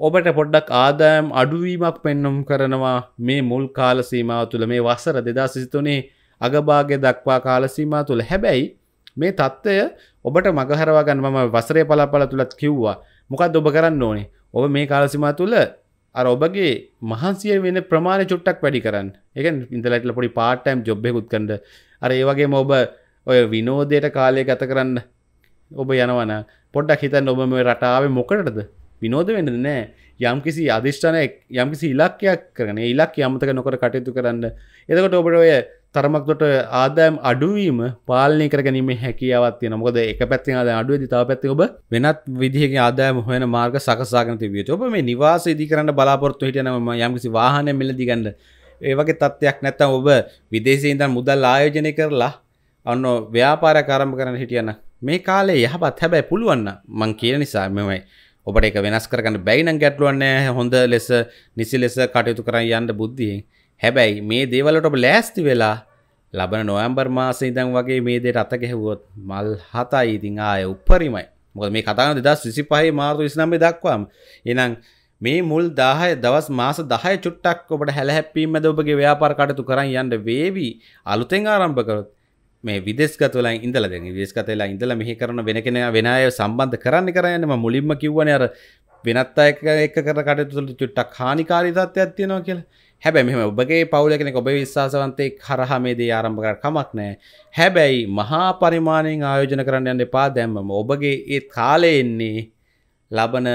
ඔබට පොඩ්ඩක් ආදායම් අඩුවීමක් පෙන්නුම් කරනවා මේ මුල් කාලසීමා තුළ මේ වසර දෙදා සිතුනේ අගභාගය දක්වා කාලසීමා තුළ හැබැයි මේ තත්ත්වය ඔබට මගහරවාගන්න මම වසරය පලාපල තුළත් කිව්වා මොකක් ඔබ කරන්න ඕනේ ඔබ මේ කාලසිමා තුළ අර ඔබගේ මහන්සිය වෙන ප්‍රමාණ චුට්ටක් වැඩි කරන්න එක ඉඳලටල පොඩි පාටම් ජොබ්බෙකුත් කඩ අර ඒවගේ ඔබ ඔය විනෝදයට කාලය ගත කරන්න ඔබ යනවන පොඩ්ඩක් හිතන් ඔබ මේ රටාව මොකටද විනෝද වෙන්නද නෑ යම්කිසි අධිෂ්ඨානයක් යම්කිසි ඉලක්කයක් කරන ඉලක් යමතක නොකට කටයුතු කරන්න එතකට ඔබට ඔය තරමක්තොට ආදායම් අඩුවීම පාලනය කර ගැනීම හැකියාවත්ය නොකොද එක පැත්ති ආද අඩුවද තාව පැත්ති ඔබ වෙනත් විදිහගේ ආදායම හොයන මාර්ග සකසාගන තිබිය ඔබ මේ නිවාස ඉදි කරන්න බලාපොරත්තු හිටනම යම්කිසි වාහනය මෙලදිගන්න ඒවගේ තත්ත්වයක් නැත්තම් ඔබ විදේශීන්දන් මුදල් ආයෝජනය කරලා ඔන්න ව්‍යාපාර කරම කරන හිටියන්න මේ කාලේ යහපත් හැබැයි පුළුවන්න මං කිය නිසා මෙමයි ඔබට එක වෙනස් කරන්න බැයින ගැටලුවන්න හොඳ ලෙස නිසි ලෙස කටයුතු කරන්න යන්න බුද්ධියෙන් හැබැයි මේ දේවලට ඔබ ලෑස්ති වෙලා ලබන නොයම්බර් මාස ඉදන් වගේ මේ දේට අත ගැහුවොත් මල් හතයි ඉතිං ආය උපරිමයි මොකද මේ කතාන දෙදස් විසි පහේ මාර්තු විසිනම්බේ දක්වාම එනම් මේ මුල් දාහය දවස් මාස දහය චුට්ටක් ඔබට හැලහැපීමද ඔබගේ ව්‍යාපාර කටතු කරන්න යන්න වේවී අලුතෙන් ආරම්භ කරොත් මේ විදෙස්ගතල ඉඳල දැන් විදෙස්ගතලා ඉඳල මෙහි කරන වෙන කෙන වෙන අය සම්බන්ධ කරන්න කරයන්නම මුලින්ම කිව්වන අර වෙනත් අයක එක කර කටයුතුල චුට්ටක් හානිකාරී තත්ත්වයක් තියෙනවා කියලා හැබැයි මෙම ඔබගේ පවුල කෙනෙක් ඔබේ විශ්වාසවන්තේ හරහා මේ දේ ආරම්භ කර කමක් නැහැ. හැබැයි මහා පරිමාණයෙන් ආයෝජන කරන්න යන්න එපා දැම්මම ඔබගේ ඒ කාලේ එන්නේ ලබන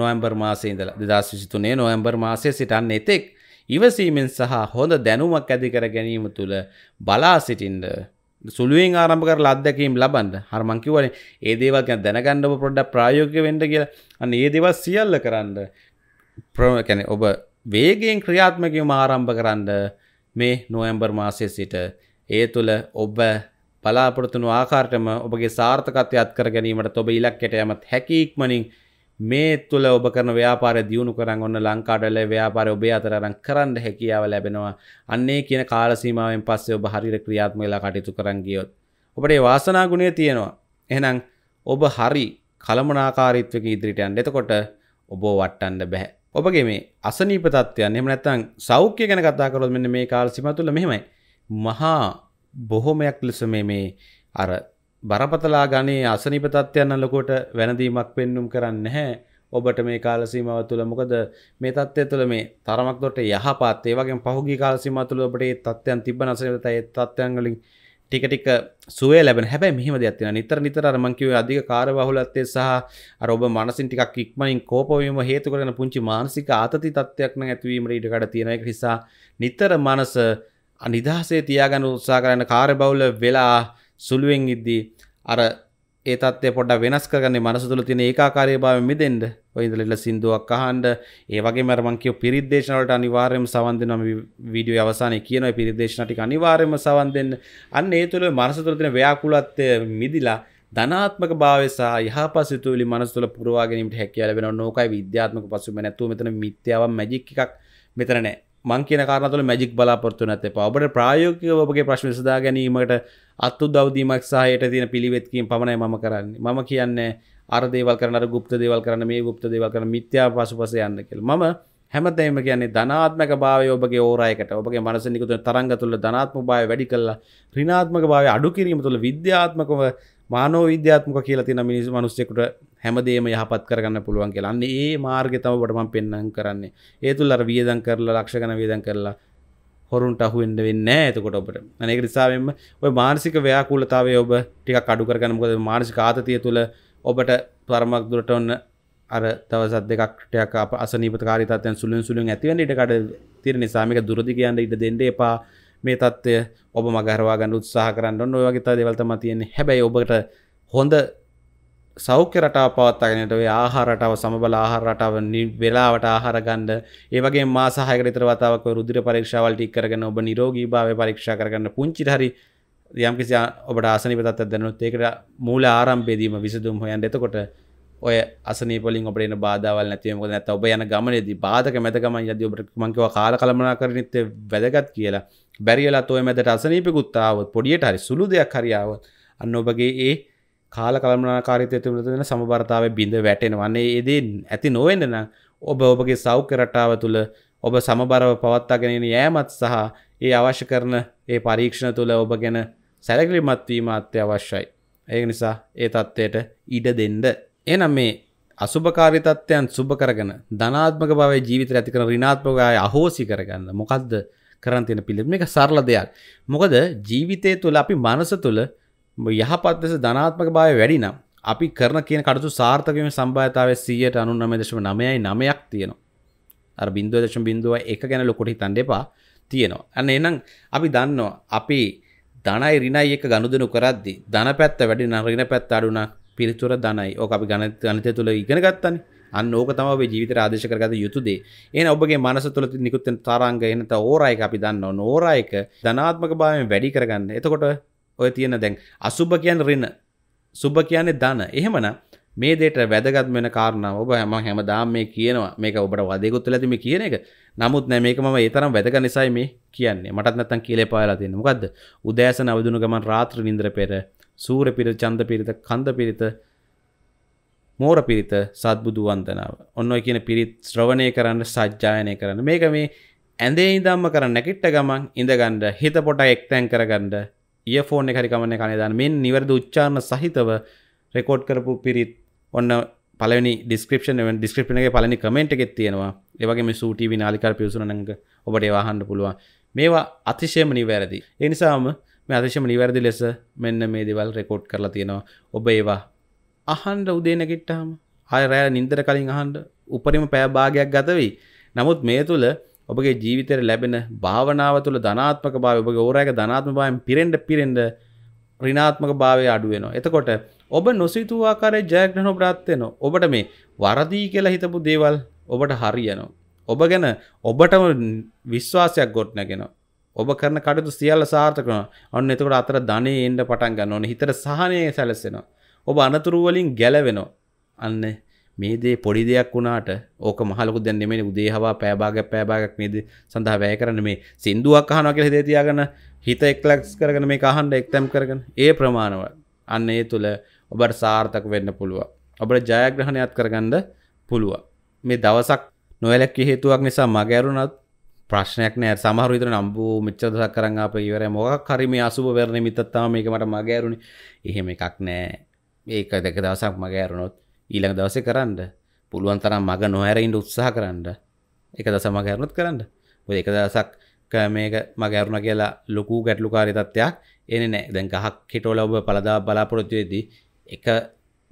නොවැම්බර් මාසේ ඉඳලා 2023 නොවැම්බර් මාසයේ සිටන්න එතෙක් ඉවසීමෙන් සහ හොඳ දැනුමක් ඇතිකර ගැනීම තුළ බලා සිටින්ඩ සුළුවෙන් ආරම්භ කර ලද්දැකීම් ලබන්ඩ හරමංකිවන ඒ දේවල් ගැන දැනගණ්ඩව පොඩ්ඩ ප්‍රායෝග වෙන්ඩ කියලා අන්න ඒ දෙවල් සියල්ල කරන්න ප්‍රමකැන ඔබ වේගෙන් ක්‍රියාත්මකම ආරම්භ කරන්න මේ නොයම්බර් මාසය සිට ඒ තුළ ඔබ බලාපොරතුනු ආකාරටම ඔබගේ සාර්ථකත්වයක් කර ගැනීමට ඔබ ඉලක්කයට යමත් හැකික්මනින් මේ තුළ ඔබ කරන ව්‍යාපාර දියුණු කරන් ඔන්න ලංකාඩල ව්‍යාපාර ඔබේ අතරරං කරන්න හැකියාව ලැබෙනවා අන්නේ කියන කාලසීමාවෙන් පස්සේ ඔබ හරිර ක්‍රියාත්මලා කටයුතු කරන් ගියොත් ඔබට වාසනාගුණය තියෙනවා එහෙනම් ඔබ හරි කළමනාකාරීත්වක ඉදිරිට යන්න එතකොට ඔබ වට්ටන්න බැහැ ඔබගේ මේ අසනීපතත්වයන් එම නැත්තං සෞඛ්‍ය ගැන කතා කරොත් මෙන්න මේ කාලසිම තුළ මෙහෙමයි මහා බොහොමයක් ලෙස මේ අර බරපතලා ගනේ අසනිප තත්ත්වයන් ලොකොට වැනදීමක් පෙන්නුම් කරන්න නැහැ ඔබට මේ කාලසීමාව තුළ මොකද මේ තත්ත්වය තුළ මේ තරමක් දොට යහපත් ඒ වගේ පහුගිය කාලසීමාව තුළ ඔබට ඒ තත්ත්වයන් තිබ්බ නැසෙලත ඒ තත්ත්වයන් වලින් ටික ටික සුවේ ලැබෙන හැබැයි මෙහෙම දෙයක් තියෙනවා නිතර නිතර අර මං කිව්වේ අධික කාර්යබහුලත්වයේ සහ අර ඔබ මනසින් ටිකක් ඉක්මනින් කෝප වීම හේතු කරගෙන පුංචි මානසික ආතති තත්ත්වයක් නම් ඇතිවීමට ඉඩ කඩ තියෙන ඒක නිසා නිතර මනස නිදහසේ තියාගන්න උත්සාහ කරන කාර්යබහුල වෙලා සුළුවෙන් ඉද්දී අර ඒතත්ය පොඩ වෙනස් කරන්න මනස තුළ තින ඒකාකාරය භාව මිදෙන්ට ඔයිදලෙල සිින්දුවක් අහන්ඩ ඒවගේ මරමංකව පිරිදේශනලට අනිවාර්යම සවන්දනම විඩිය අවසාන කියන පිරිදේශනටි අනිවාර්යම සවන් දෙන්න අන්න ඒ තුළ මනසතුරතින ව්‍යාකුලත්ය මිදිලා ධනාත්මක භාවසා යහප සිතුලි මනස්තුල පුරවාගෙනීමට හැකියාල වෙන නෝකයි විද්‍යාත්මක පසු නැතු මෙතන මිත්‍යාව මැජික් එකක් මෙතරනෑ මං කියන කාරතුල මැජික් බලාපොරත්තු නැත පවට ප්‍රායෝක ඔබගේ ප්‍රශ්න සදා ගැනීමට අත්තු දෞදීමක් සහයට තියෙන පිළිවෙත්කින් පමණයි මම කරන්න මම කියන්නේ අරදේවල් කරන ගුප්ත දේවල් කරන මේ ගුප්ත දේවල් කරන මිත්‍යා පසු පස යන්න කියල ම හැමතේම කියන්නේ ධනාත්මක භාවය ඔබගේ ඕරයකට ඔබගේ මනස නිකුතු තරංග තුළ ධනාත්ම භාවය වැඩි කල්ලා රිනාත්මක භාවය අඩු කිරීම තුළ විද්‍යාත්මකව මානෝ විද්‍යාත්මක කියලා තියෙන මිනිස් මනුස්සෙකුට හැමදේම යහපත් කරගන්න පුළුවන් කියලන්නේ ඒ මාර්ග තමවටම පෙන්න්නම් කරන්නේ ඒ තුල් අර වියදන් කරලා ලක්ෂගන වියදන් කරලා හොරුන්ට අහුවෙන්ඩ වෙන්න ඇතකොට ඔබට අනෙක නිසාවෙන්ම ඔය මානසික ව්‍යකූලතාවේ ඔබ ටික අඩු කරගන්න මොකද මානසික ආතතිය තුළ ඔබට පරමක් දුරට ඔන්න අර තවසත් දෙකක්ටයක් අප අසනීපකාරිතත්යන් සුළුන් සුළුන් ඇතිවන්න ඉටකට තිර නිසාමික දුරදි කියන්න ඉට දෙන්න එපා මේ තත්ත්වය ඔබ මගරවාගන්න උත්සාහ කරන්න ඔන්න ඔයගේ තා දෙවල්තම තියෙන්නේ හැබැයි ඔබට හොඳ සෞඛ්‍ය රටා පවත්තාගෙනට ඔය ආහාර රටාව සමබල ආහාර රටාව වෙලාවට ආහාර ගන්න ඒ වගේ මාස 6කට විතර වතාවක් ඔය රුධිර පරීක්ෂාවල් ටික කරගෙන ඔබ නිරෝගී භාවය පරීක්ෂා කරගන්න පුංචිට හරි යම්කිසි ඔබට අසනීප තත්ත්වයක් දැනුනොත් ඒකට මූල ආරම්භයේදීම විසඳුම් හොයන්න එතකොට ඔය අසනීප වලින් ඔබට එන බාධාවල් නැති වෙයි මොකද නැත්නම් ඔබ යන ගමනේදී බාධක මැද ගමන යදී ඔබට මම කියවා කාල කලමනාකරණිත් වැදගත් කියලා බැරියලත් ඔය මැදට අසනීපෙකුත් ආවොත් පොඩියට හරි සුළු දෙයක් හරි ආවොත් අන්න ඔබගේ ඒ කාල කළමනාකාරිතය තුළතින සමබරතාව බිඳ වැටෙන වන්නේ ඒදන් ඇති නොවෙන්නන ඔබ ඔබගේ සෞඛ්‍ය රටාව තුළ ඔබ සමබරව පවත්තාගෙනෙන යෑමත් සහ ඒ අවශ්‍ය කරන ඒ පරීක්ෂණ තුළ ඔබ ගැන සැලකිලිමත්වීම අත්‍ය අවශ්‍යයි. ඒ නිසා ඒ තත්ත්වයට ඉඩ දෙන්ඩ. එනම් මේ අසුභකාරිතත්වයන් සුභ කරගෙන ධනාත්මක බව ජීවිත ඇතිකන රිනාත්මකය අහෝසි කරගන්න මොකක්ද කරන්තියෙන පිළිම එක සරල දෙයක්. මොකද ජීවිතය තුළ අපි මනස තුළ යහපත් ලෙස ධනාත්මක භාවය වැඩි නම් අපි කරන කියන කටයුතු සාර්ථක වීමේ සම්භාවිතාවය 99.99ක් තියෙනවා. අර 0.01 ගැන ලොකුට හිතන්න එපා. තියෙනවා. අන්න එහෙනම් අපි දන්නවා අපි ධනයි ඍණයි එක ගනුදෙනු කරද්දී ධන පැත්ත වැඩි නම් ඍණ පැත්ත අඩු නම් පිළිතුර ධනයි. ඕක අපි ගණිත ගණිතය තුල ඉගෙන ගත්තානේ. අන්න ඕක තමයි ඔබේ ජීවිතේ ආදේශ කරගත යුතු දේ. එහෙනම් ඔබගේ මනස තුළ නිකුත් වෙන තරංග එහෙනම් තෝරා එක අපි දන්නවා. නෝරා එක ධනාත්මක භාවයෙන් වැඩි කරගන්න. එතකොට ඔය තියෙන දැන් අසුභ කියන් රින සුභ කියන්නේ ධන එහෙමන මේ දෙට වැදගත් වෙන කාරණාව ඔබ හැම හැමදාම මේ කියනවා මේක ඔබට වදේකුත් වෙලා තියෙන්නේ කියන එක. නමුත් නෑ මේක මම ඒ තරම් වැදගත් නිසායි මේ කියන්නේ. මටත් නැත්තම් කියලා පාවලා තියෙන්නේ. මොකද්ද? උදෑසන අවදුණු ගමන් රාත්‍රී නිින්දර පෙර සූර පිරිත, චන්ද පිරිත, කන්ද පිරිත, මෝර පිරිත, සත්බුදු වන්දනාව. ඔන්න ඔය කියන පිරිත් ශ්‍රවණය කරන්න, සජ්ජායනය කරන්න. මේක මේ ඇඳේ ඉඳන්ම කරන්න නැකිට ගමන් ඉඳගන්න, හිත පොට එක්තැන් කරගන්න, ෆෝන් හරිකමන කන දන් මෙන් නිවැරදි උච්චාරණ සහිතව රෙකෝඩ් කරපු පිරිත් ඔන්න පලනි ඩිස්ක්‍රපෂන ව ඩිස්ක්‍රපනගේ පලනි කමෙන්ට් එකෙත් තියෙනවා ඒවගේ මේ සූටී විනාලිකර පිසුනඟ ඔබට ඒවාහන්ඩ පුළුවන් මේවා අතිශයම නිවැරදි එනිසාම මේ අතිශම නිවැරදි ලෙස මෙන්න මේ දෙවල් රෙකෝඩ් කරලා තියෙනවා ඔබ ඒවා අහන්ඩ උදේනගෙට්ටහම ආය රෑ නින්දර කලින් අහන්ඩ උපරිම පෑභාගයක් ගතවී නමුත් මේ තුළ ඔබගේ ජීවිතර ලැබෙන භාවනාව තුළ ධනාත්මක භාව ඔබගේ ඕරෑක ධනාත්ම භාවයෙන් පිරෙන්ඩ පිරෙන්ඩ රිනාත්මක භාවය අඩුවෙනවා. එතකොට ඔබ නොසිතුවාකාරය ජයග්‍රහණ ප්‍රාත්්‍යයන ඔබට මේ වරදී කියලා හිතපු දේවල් ඔබට හරියනවා. ඔබ ගැන ඔබටම විශ්වාසයක් ගොට්නගෙන ඔබ කරන කටතු සියල්ල සාර්ථකන ඔන්න එතකට අතර ධනය එන්ඩ පටන් ගන්න ඕන හිතර සහනය සැලස්සෙනවා. ඔබ අනතුරුවලින් ගැලවෙනවා. අන්නේ මේ දේ පොඩි දෙයක් වුණාට ඕක මහලොකු දැන් නෙමෙයි උදේ හවා පැය භාගයක් පැය භාගයක් මේ දේ සඳහා වැය කරන්න මේ සින්දුවක් අහනවා කියලා හිතේ තියාගෙන හිත එක්ලක්ස් කරගෙන මේක අහන්න එක්තම් කරගෙන ඒ ප්‍රමාණව අන්න ඒ තුල ඔබට සාර්ථක වෙන්න පුළුවන්. ඔබට ජයග්‍රහණයක් කරගන්න පුළුවන්. මේ දවසක් නොවැළැක්විය හේතුවක් නිසා මගහැරුණත් ප්‍රශ්නයක් නෑ සමහර විතර නම්බෝ මෙච්චර දසක් කරන් ආප ඉවරයි මොකක් හරි මේ අසුබ වෙරණ මිත්තක් තමයි මේක මට මගහැරුණේ. එහෙම එකක් නෑ. මේක දෙක දවසක් මගහැරුණොත් ඊළඟ දවසේ කරන්න පුළුවන් තරම් මග නොහැරයින්ට උත්සාහ කරන්න එක දස මග ඇරුණුත් කරන්න ඔය එක දසක් මේක මග ඇරුණ කියලා ලොකු ගැටලුකාරි තත්ත්වයක් එන නෑ දැන් ගහක් හිටෝල ඔබ පලදා බලාපොරොත්තුවේදී එක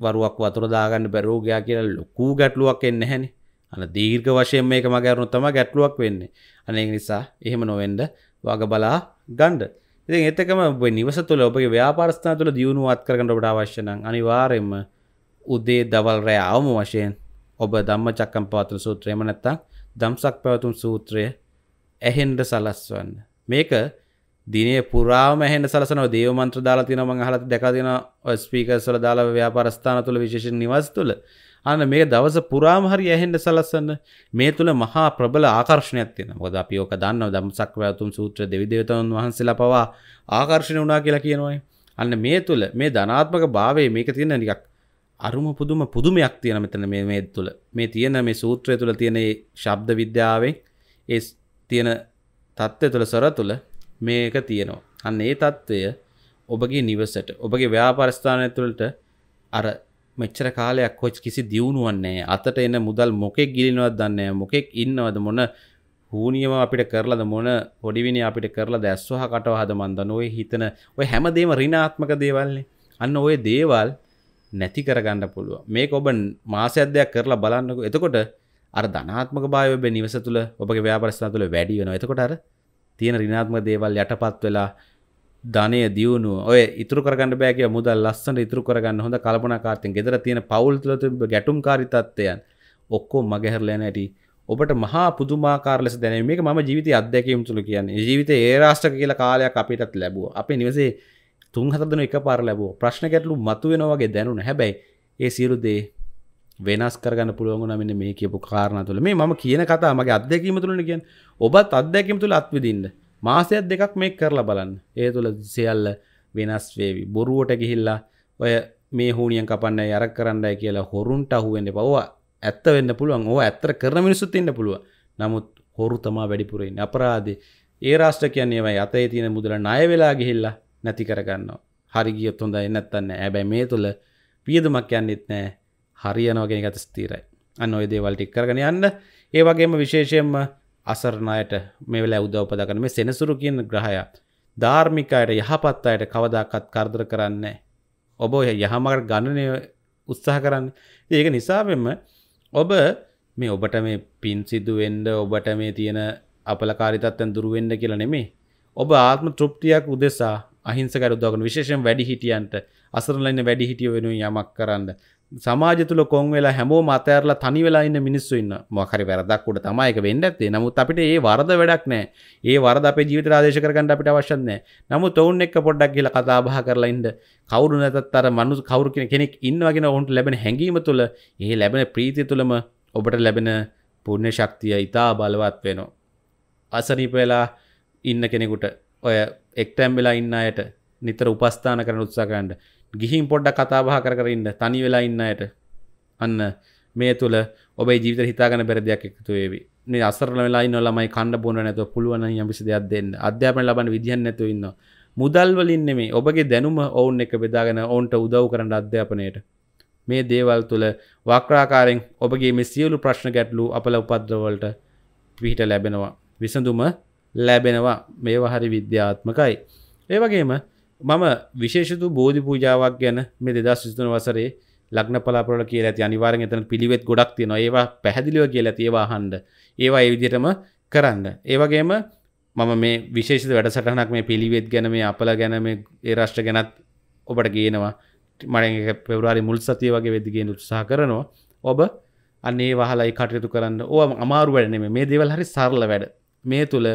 වරුවක් වතුර දාගන්න බැරෝගයා කියලා ලොකු ගැටලුවක් එන්න හැනි අන දීර්ඝ වශයෙන් මේක මග ඇරුණු තම ගැටලුවක් වෙන්නේ අනේ නිසා එහෙම නොවෙන්ඩ වග බලා ගණ්ඩ ඉතින් එතකම ඔබ නිවස තුළ ඔබගේ ව්‍යාපාරස්ථාන තුළ දියුණුවත් කරගන්න ඔබට අවශ්‍ය නම් අනිවාර්යයෙන්ම උදේ දවල් රෑ අවම වශයෙන් ඔබ ධම්ම චක්කම් පවතුන සූත්‍රයම නැත්තං දම්සක් පැවතුම් සූත්‍රය ඇහෙන්ට සලස්වන්න. මේක දිනේ පුරාම ඇහෙන් සලසන දේවමන්ත්‍ර දාලා තියෙන මං අහලා දැකලා තියෙන ඔය ස්පීකර්ස් වල දාලා ව්‍යාපාර ස්ථාන තුල විශේෂ නිවාස තුල අන්න මේ දවස පුරාම හරි ඇහෙන්න සලස්සන්න මේ තුළ මහා ප්‍රබල ආකර්ශණයක් තියෙන මොකද අපි ඕක දන්නව ධම්මසක් වැතුම් සූත්‍ර දෙවිදේවතාවුන් වහන්සේලා පවා ආකර්ෂණය වුණා කියලා කියනවනේ අන්න මේ තුළ මේ ධනාත්මක භාවයේ මේක තියෙන නිකක් අරුම පුදුම පුදුමයක් තියෙන මෙතන මේ තුළ මේ තියෙන මේ සූත්‍රය තුළ තියෙන ශබ්ද විද්‍යාවෙන් ඒ තියෙන තත්ත්වය තුළ සොර තුළ මේක තියෙනවා. අන්න ඒ තත්ත්වය ඔබගේ නිවසට ඔබගේ ව්‍යාපාරස්ථානය තුළට අර මෙච්චර කාලයක් කොච් කිසි දියුණුවන්නේ අතට එන මුදල් මොකෙක් ගිලිනවත් දන්නේ මොකෙක් ඉන්නවද මොන හූනියම අපිට කරලද මොන පොඩිවිනි අපිට කරලා දැස්වහ කටවහද මන්දන ඔය හිතන ඔය හැමදේම රිනාත්මක දේවල්න්නේ අන්න ඔය දේවල් නැති කරගන්න පුළුව මේ ඔබ මාසයදයක් කරලා බලන්නක එතකොට අර ධනාත්මක බාය ඔබ නිවස තුළ ඔබගේ ව්‍යාපරස්ථාන තුළ වැඩි වෙනවා එතකොට අර තියෙන ඍණාත්මක දේවල් යටපත් වෙලා ධනය දියුණුව ඔය ඉතුරු කරගන්න බෑ කියලා මුදල් ලස්සනට ඉතුරු කරගන්න හොඳ කල්පනාකාරීත්වයෙන් ගෙදර තියෙන පවුල් තුළ තිබ්බ ගැටුම්කාරී තත්ත්වයන් ඔක්කොම මගහැරලා යන ඇටි ඔබට මහා පුදුමාකාර ලෙස දැනෙන මේක මම ජීවිතයේ අත්දැකීම් තුළ කියන්නේ ජීවිතේ ඒ රාෂ්ටක කියලා කාලයක් අපිටත් ලැබුවා අපේ නිවසේ තුන් හතදන එක පාර ලැබෝ ප්‍රශ්න ගැටලු මතු වෙනවාගේ දැනුන හැබැයි ඒ සියලුදේ වෙනස් කරගන්න පුළුවන්ගුණ මෙන්න මේ කියපු කාරණ තුළ මේ ම කියන කතා මගේ අත්දැකීම තුළන කියෙන් ඔබත් අත්දැකීම තුළ අත්විදින්න මාසයක් දෙකක් මේ කරලා බලන්න ඒ තුළ සියල්ල වෙනස් වේවි බොරුවට ගිහිල්ලා ඔය මේ හූනියන් කපන්න යර කරන්නයි කියලා හොරුන්ට අහුවෙන්න පවවා ඇත්ත වෙන්න පුළුවන් ඕ ඇත්තර කරන මිනිස්සුත් ඉන්න පුළුව නමුත් හොරු තමා වැඩිපුරෙන් අපරාදේ ඒ රාෂ්ට කියන්නේ වයි අතේ තියෙන මුදල ණය වෙලා ගිහිල්ලා නැති කරගන්නවා හරි ගියොත් හොඳ එන්නත්තන්න ඇබැ මේ තුළ පියදුමක් යන්නෙත් නෑ හරියනෝගෙන ගත ස්තීරයි අන්න ඔය දේවල්ටික් කරගෙන යන්න ඒවගේම විශේෂයෙන්ම අසරණයට මෙවල උදවපදකන මේ සෙනසුරු කියන ග්‍රහයා ධාර්මිකයට යහපත් අයට කවදාකත් කරදර කරන්නේ ඔබ ඔය යහමකට ගණනය උත්සාහ කරන්න ඒක නිසාවෙම ඔබ මේ ඔබට මේ පින් සිදුවෙන්ඩ ඔබට මේ තියෙන අපලකාරිතත්තන් දුරුවෙන්ඩ කියලා නෙමේ ඔබ ආත්ම තෘප්තියක් උදෙසා අහිංසකරුදකන විශේෂෙන් වැඩිහිටියන්ට අසරලන්න වැඩිහිටිය වෙනු යමක් කරන්න. සමාජ තුළ කොන් වෙලා හැමෝ මතඇරලා තනි වෙලා ඉන්න මිනිස්සු ඉන්න මහරි වැරදක් උඩ තමයික වෙන්න ඇත්තේ නමුත් අපිට ඒ වරද වැඩක් නෑ ඒ වරද අපේ ජීවිත රාදේශ කරගන්න අපිට අවශ්‍යන්නේ නමු තවුන් එක් පොඩ්ඩක් කියල කතාබහ කරලා ඉන්න කවරු නැතත් අර මනුස් කවරු කෙනෙක් ඉන්නවගෙන ඔවුන්ට ලැබෙන හැඟීම තුළ ඒ ලැබෙන ප්‍රීතිය තුළම ඔබට ලැබෙන පුුණ්‍ය ශක්තිය ඉතා බලවත් වෙනවා. අසනීප වෙලා ඉන්න කෙනෙකුට ඔය එක්ටැම් වෙලා ඉන්න අයට නිතර උපස්ථාන කරන උත්සාකරන්ට ගිහින් පොඩ්ඩ කතාබහ කර කරන්න තනි වෙලා ඉන්න අයට අන්න මේ තුළ ඔබේ ජීවිත හිතාගන බැර දෙයක් එකතු වේවි මේ අසරල වෙලා ඉන්න ළමයි කණ්ඩ බොන්න නැතුව පුළුවන් යම්කිසි දෙයක් දෙන්න අධ්‍යාපන ලබන විදිහක් නැතුව ඉන්නවා මුදල් වලින් නෙමේ ඔබගේ දැනුම ඔවුන් එක බෙදාගෙන ඔවුන්ට උදව් කරන්න අධ්‍යාපනයට මේ දේවල් තුළ වක්‍රාකාරෙන් ඔබගේ මේ සියලු ප්‍රශ්න ගැටලු අපල උපද්‍රවලට පිහිට ලැබෙනවා විසඳුම ලැබෙනවා මේවා හරි විද්‍යාත්මකයි. ඒවගේම මම විශේෂතු බෝධි පූජාවක් ගැන මේ දෙදා සිිතුන වසරේ ලක්න පලාපොල කිය ඇති අනිවාරෙන් එතන පිළිවෙත් ගොඩක් තියෙන ඒවා පැහදිලිව කියලා තියවා හන්ඩ ඒවා ඒවිදිටම කරන්න. ඒවගේම මම මේ විශේෂ වැඩසටහනක් මේ පිළිවෙත් ගැන මේ අපල ගැන මේ ඒ රාෂ්ට ගැනත් ඔබට ගේනවා මට පෙවරාරි මුල් සතිය වගේ වෙදදිගෙන උත්සා කරනවා ඔබ අන්නේ වහලයි කටයුතු කරන්න ඕ අමාරු වැඩනේ මේ දේවල් හරි සරල වැඩ මේ තුළ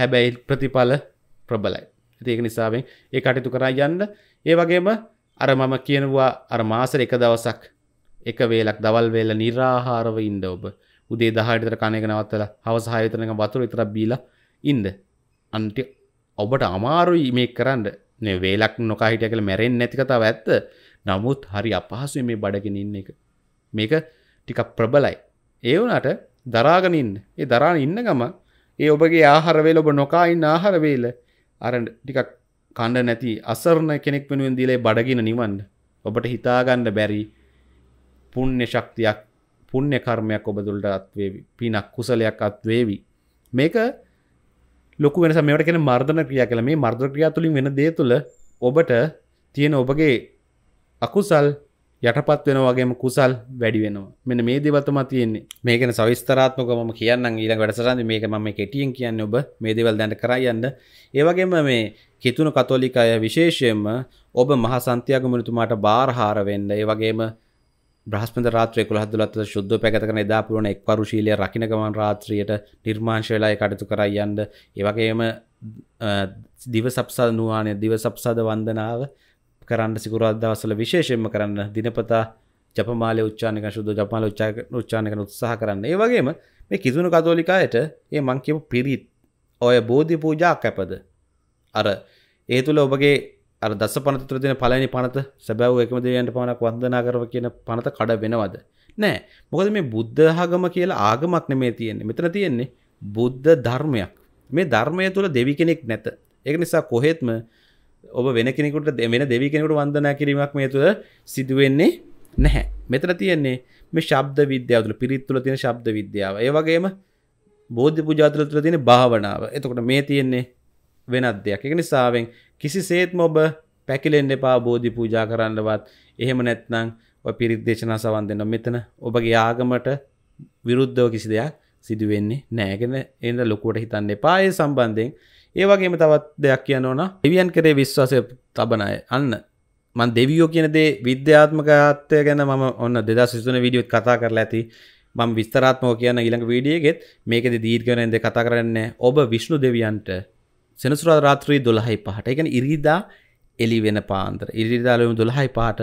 හැබැයි ප්‍රතිඵල ප්‍රබලයි ඒක නිසාවෙන් ඒ කටයුතු කරා යන්න ඒ වගේම අර මම කියනවා අර මාසර එක දවසක් එක වේලක් දවල් වේල නිරාහාරව ඉන්න ඔබ උදේ දහයට විතර කණ එක නවත්තලා හවස 6 වෙනකන් වතුර විතරක් බීලා ඉන්න අන්ති ඔබට අමාරුයි මේක කරන්න මේ වේලක් නොකා හිටිය කියලා මැරෙන්නේ නැති කතාව ඇත්ත නමුත් හරි අපහසුයි මේ බඩගෙන ඉන්න එක මේක ටිකක් ප්‍රබලයි ඒ වුණාට දරාගෙන ඉන්න ඒ දරාගෙන ඉන්න ගම ඒ ඔබගේ ආහරවේල ඔබ නොකායින් ආහරවේල අර ටිකක් කණ්ඩ නැති අසරණ කෙනෙක් වෙනුවෙන් දීලේ බඩගෙන නිවන්න ඔබට හිතාගන්න බැරි පුුණ්‍ය ශක්තියක් පුුණ්‍ය කර්මයක් ඔබදුලට අත්වේවි පිනක් කුසලයක් අත්වේවි මේක ලොකු වෙනස මේට කෙන මර්ධන ක්‍රියා කළ මේ මර්ධ ක්‍රියා තුළින් වෙන දේ තුළ ඔබට තියෙන ඔබගේ අකුසල් යටපත් වෙන වගේම කුසල් වැඩි වෙනවා මෙන මේ දෙවතම තියෙන්නේ මේකන සවිස්තරාත්මකම කියන්න ඊළ වැඩසරන්න මේක මම කෙටියෙන් කියන්න ඔබ මේ දෙවල් දැන්ට කරයන්න ඒවගේම මේ කිතුුණු කතෝලික අය විශේෂයෙන්ම ඔබ මහ සන්තියක මනිතුමාට බාරහාර වෙන්න ඒ වගේම බ්‍රහස්පද රාත්‍රය කුළහදුලත් ශුද්ධ පැකතන දාපුරුවන එක්වරු ශීලය රකිනගමන් රාත්‍රයට නිර්මාංශ වෙලාය කටතු කරයියන්ඩ ඒවගේම දිව සප්සල් නුවානය දිව සප්සාද වන්දනාව කරන්න සිකුරාද දවසල විශේෂයෙන්ම කරන්න දිනපතා ජපමාල උච්චානක ශුද්ධ ජපාල උච්චානක උත්සාහ කරන්න ඒ වගේම මේ කිසිුණු කතෝලිකායට ඒ මංකිව පිරිත් ඔය බෝධි පූජා කැපද අර ඒ තුළ ඔබගේ අර දස පනතුර දෙන පලනි පනත සැබැව් එකම දෙයන්ට පනක් වන්දනා කරව කියන පනත කඩ වෙනවද නෑ මොකද මේ බුද්ධහාගම කියලා ආගමක් නෙමේ තියෙන්නේ මෙතන තියෙන්නේ බුද්ධ ධර්මයක් මේ ධර්මය තුළ දෙවි කෙනෙක් නැත ඒක නිසා කොහෙත්ම ඔබ වෙන කෙනෙකුට දෙමෙන දෙවි කෙනෙකුට වන්දනා කිරීමක් මේ තුළ සිදුවෙන්නේ නැහැ මෙතන තියෙන්නේ මේ ශබ්ද විද්‍යාව තුළ පිරිත් තුළ තියෙන ශබ්ද විද්‍යාව ඒ වගේම බෝධි පූජා තුළ තුළ තියෙන භාවනාව එතකොට මේ තියෙන්නේ වෙනත් දෙයක් ඒක නිසාවෙන් කිසිසේත්ම ඔබ පැකිලෙන්න එපා බෝධි පූජා කරන්නවත් එහෙම නැත්නම් ඔය පිරිත් දේශනා සවන් දෙන්න මෙතන ඔබගේ ආගමට විරුද්ධව කිසි දෙයක් සිදුවෙන්නේ නෑගෙන එන්න ලොකුවට හිතන්න එපා ඒ සම්බන්ධයෙන් ඒවගේම තවත් දෙයක් කියනෝන එවියන් කරේ විශ්වාසය තබනය අන්න මන් දෙවියෝ කියනදේ විද්‍යාත්මකත්වය ගැන ම ඔන්න දෙදා සිසුන විඩියුත් කතා කරලා ඇති මං විස්තරාත්මෝ කියන ඉළඟ වීඩියගෙත් මේකෙද දීර්ගනයද කතා කරන්න ඔබ විශ්ණු දෙවියන්ට සෙනසුරා රාත්‍රී දොළහයි පහට එකන ඉරිදා එලි වෙන පාන්තර ඉරිදාලම දොළහයි පාට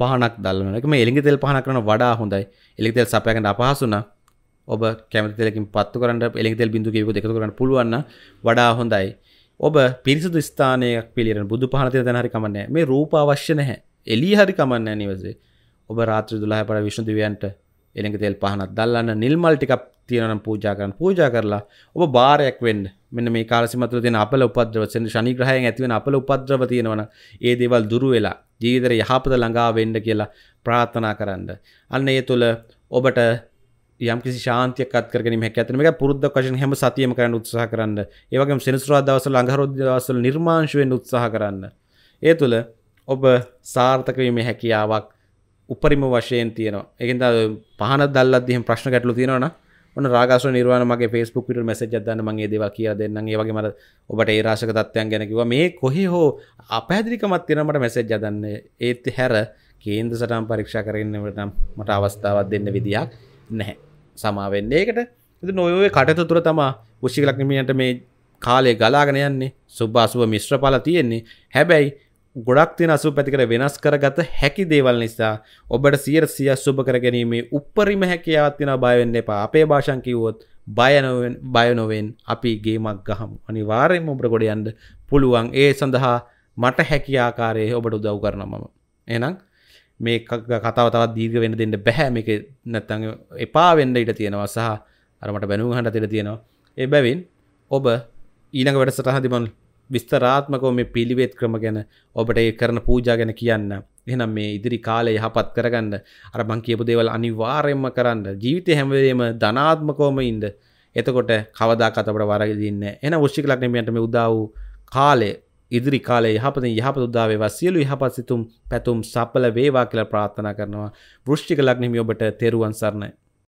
පහනක් දල්ලනක එළිගෙතෙල් පහන කරන වඩා හොඳයි එළිතෙල් සපයකට අපහසුනා ඔබ කැමතිලකින් පත්තු කරට එෙක්දෙල් බිඳු කියෙකු දෙකතු කරන්න පුළුවන් වඩා හොඳයි ඔබ පිරිසුදු ස්ථානයක් පිළිරෙන බුදු පහනතය දැනහරි කමන්න මේ රූප අවශ්‍ය නැහැ එලි හරි කමන්න නිවසේ ඔබ රාත්‍ර දුලාහ පට විශ්ුදිවියන්ට එළඟ තෙල් පහනත් දල්ලන්න නිල්මල් ටිකක් තියෙනනම් පූජා කරන පූජා කරලා ඔබ බාරයක් වෙන්න මෙන්න මේ කාලසිමතුල තියෙන අපල උපද්‍රව සෙන් ශනිග්‍රහයෙන් ඇතිවෙන අපල උපද්‍රව තියෙනවන ඒ දේවල් දුරු වෙලා ජීවිතේ යහපත ළඟා වෙන්න කියලා ප්‍රාර්ථනා කරන්න අන්න ඒ තුළ ඔබට යම් කිසි ශාන්තියක් අත් කරගැනීම හැකියාවක් තියෙන මේක පුරුද්ද වශයෙන් හැම සතියෙම කරන්න උත්සාහ කරන්න ඒ වගේම සෙනසුරාදා දවස්වල අඟහරුවාදා දවස්වල නිර්මාංශ වෙන්න උත්සාහ කරන්න ඒ තුළ ඔබ සාර්ථක වීමේ හැකියාවක් උපරිම වශයෙන් තියෙනවා ඒකෙන් පහන දැල්ලද්දී එහෙම ප්‍රශ්න ගැටලු තියෙනවනම් ඔන්න රාගාසුර නිර්වාණ මගේ Facebook පිටුට මැසේජ් එකක් දාන්න මම මේ දේවල් කියලා දෙන්නම්. ඒ වගේම අර ඔබට ඒ රාශක தත්වයන් ගැන කිව්වා. මේ කොහේ හෝ අපැහැදිලිකමක් තියෙනවා මට මැසේජ් එකක් දාන්න. ඒත් හැර කේන්ද්‍ර සටහන් පරීක්ෂා කරගෙන නම් මට අවස්ථාවක් දෙන්න විදියක් නැහැ. සමාවෙන්න ඒකට නොයෝය කටත තුර තමා ෘෂික ලක්ෂමියන්ට මේ කාලේ ගලාගෙන යන්නේ සුබ අසුබ මිශ්‍ර පල තියෙන්නේ හැබැයි ගොඩක් තින අසු පැතිකට වෙනස් කරගත හැකි දේවල් නිසා ඔබට සියර සිය සුබ කරගැනීමේ උපරිම හැකියාවත් තින බයවෙන්න එපා අපේ භාෂන් කිව්වොත් බයනොවෙන් බයනොවෙන් අපි ගේමක් ගහම් අනිවාර්යෙන්ම ඔබට ගොඩ යන්න පුළුවන් ඒ සඳහා මට හැකි ආකාරයේ ඔබට උදව් කරනවා මම එහෙනම් මේ කතාව තවත් දීර්ග වෙන්න දෙන්න බැහැම එක නැත්තඟ එපා වෙන්න ඉට තියෙනවා සහ අරමට බැනු හට තිෙන තියෙනවා ඒ බැවින් ඔබ ඊනක වැඩ සටහතිබන් විස්තරාත්මකෝ මේ පිළිවෙත් ක්‍රම ගැන ඔබට ඒ කරන පූජා ගැන කියන්න එහෙනම් මේ ඉදිරි කාලය යහපත් කරගන්න අර බං කියපු දේවල් අනිවාර්යෙන්ම කරන්න ජීවිතය හැමවේම ධනාත්මකෝම ඉන්ද එතකොට කවදාකතට වරගදින්න එන ෘෂ්ිකලක්නමයන්ට මේ උදා වූ කාලේ ඉදිරි කාලේ යහපතින් යහපත උදා වේවා සියලු යහපත් සිතුම් පැතුම් සඵල වේවා කියලා ප්‍රාර්ථනා කරනවා. වෘශ්චික ලග්න හිමි ඔබට තෙරුවන් සරණයි.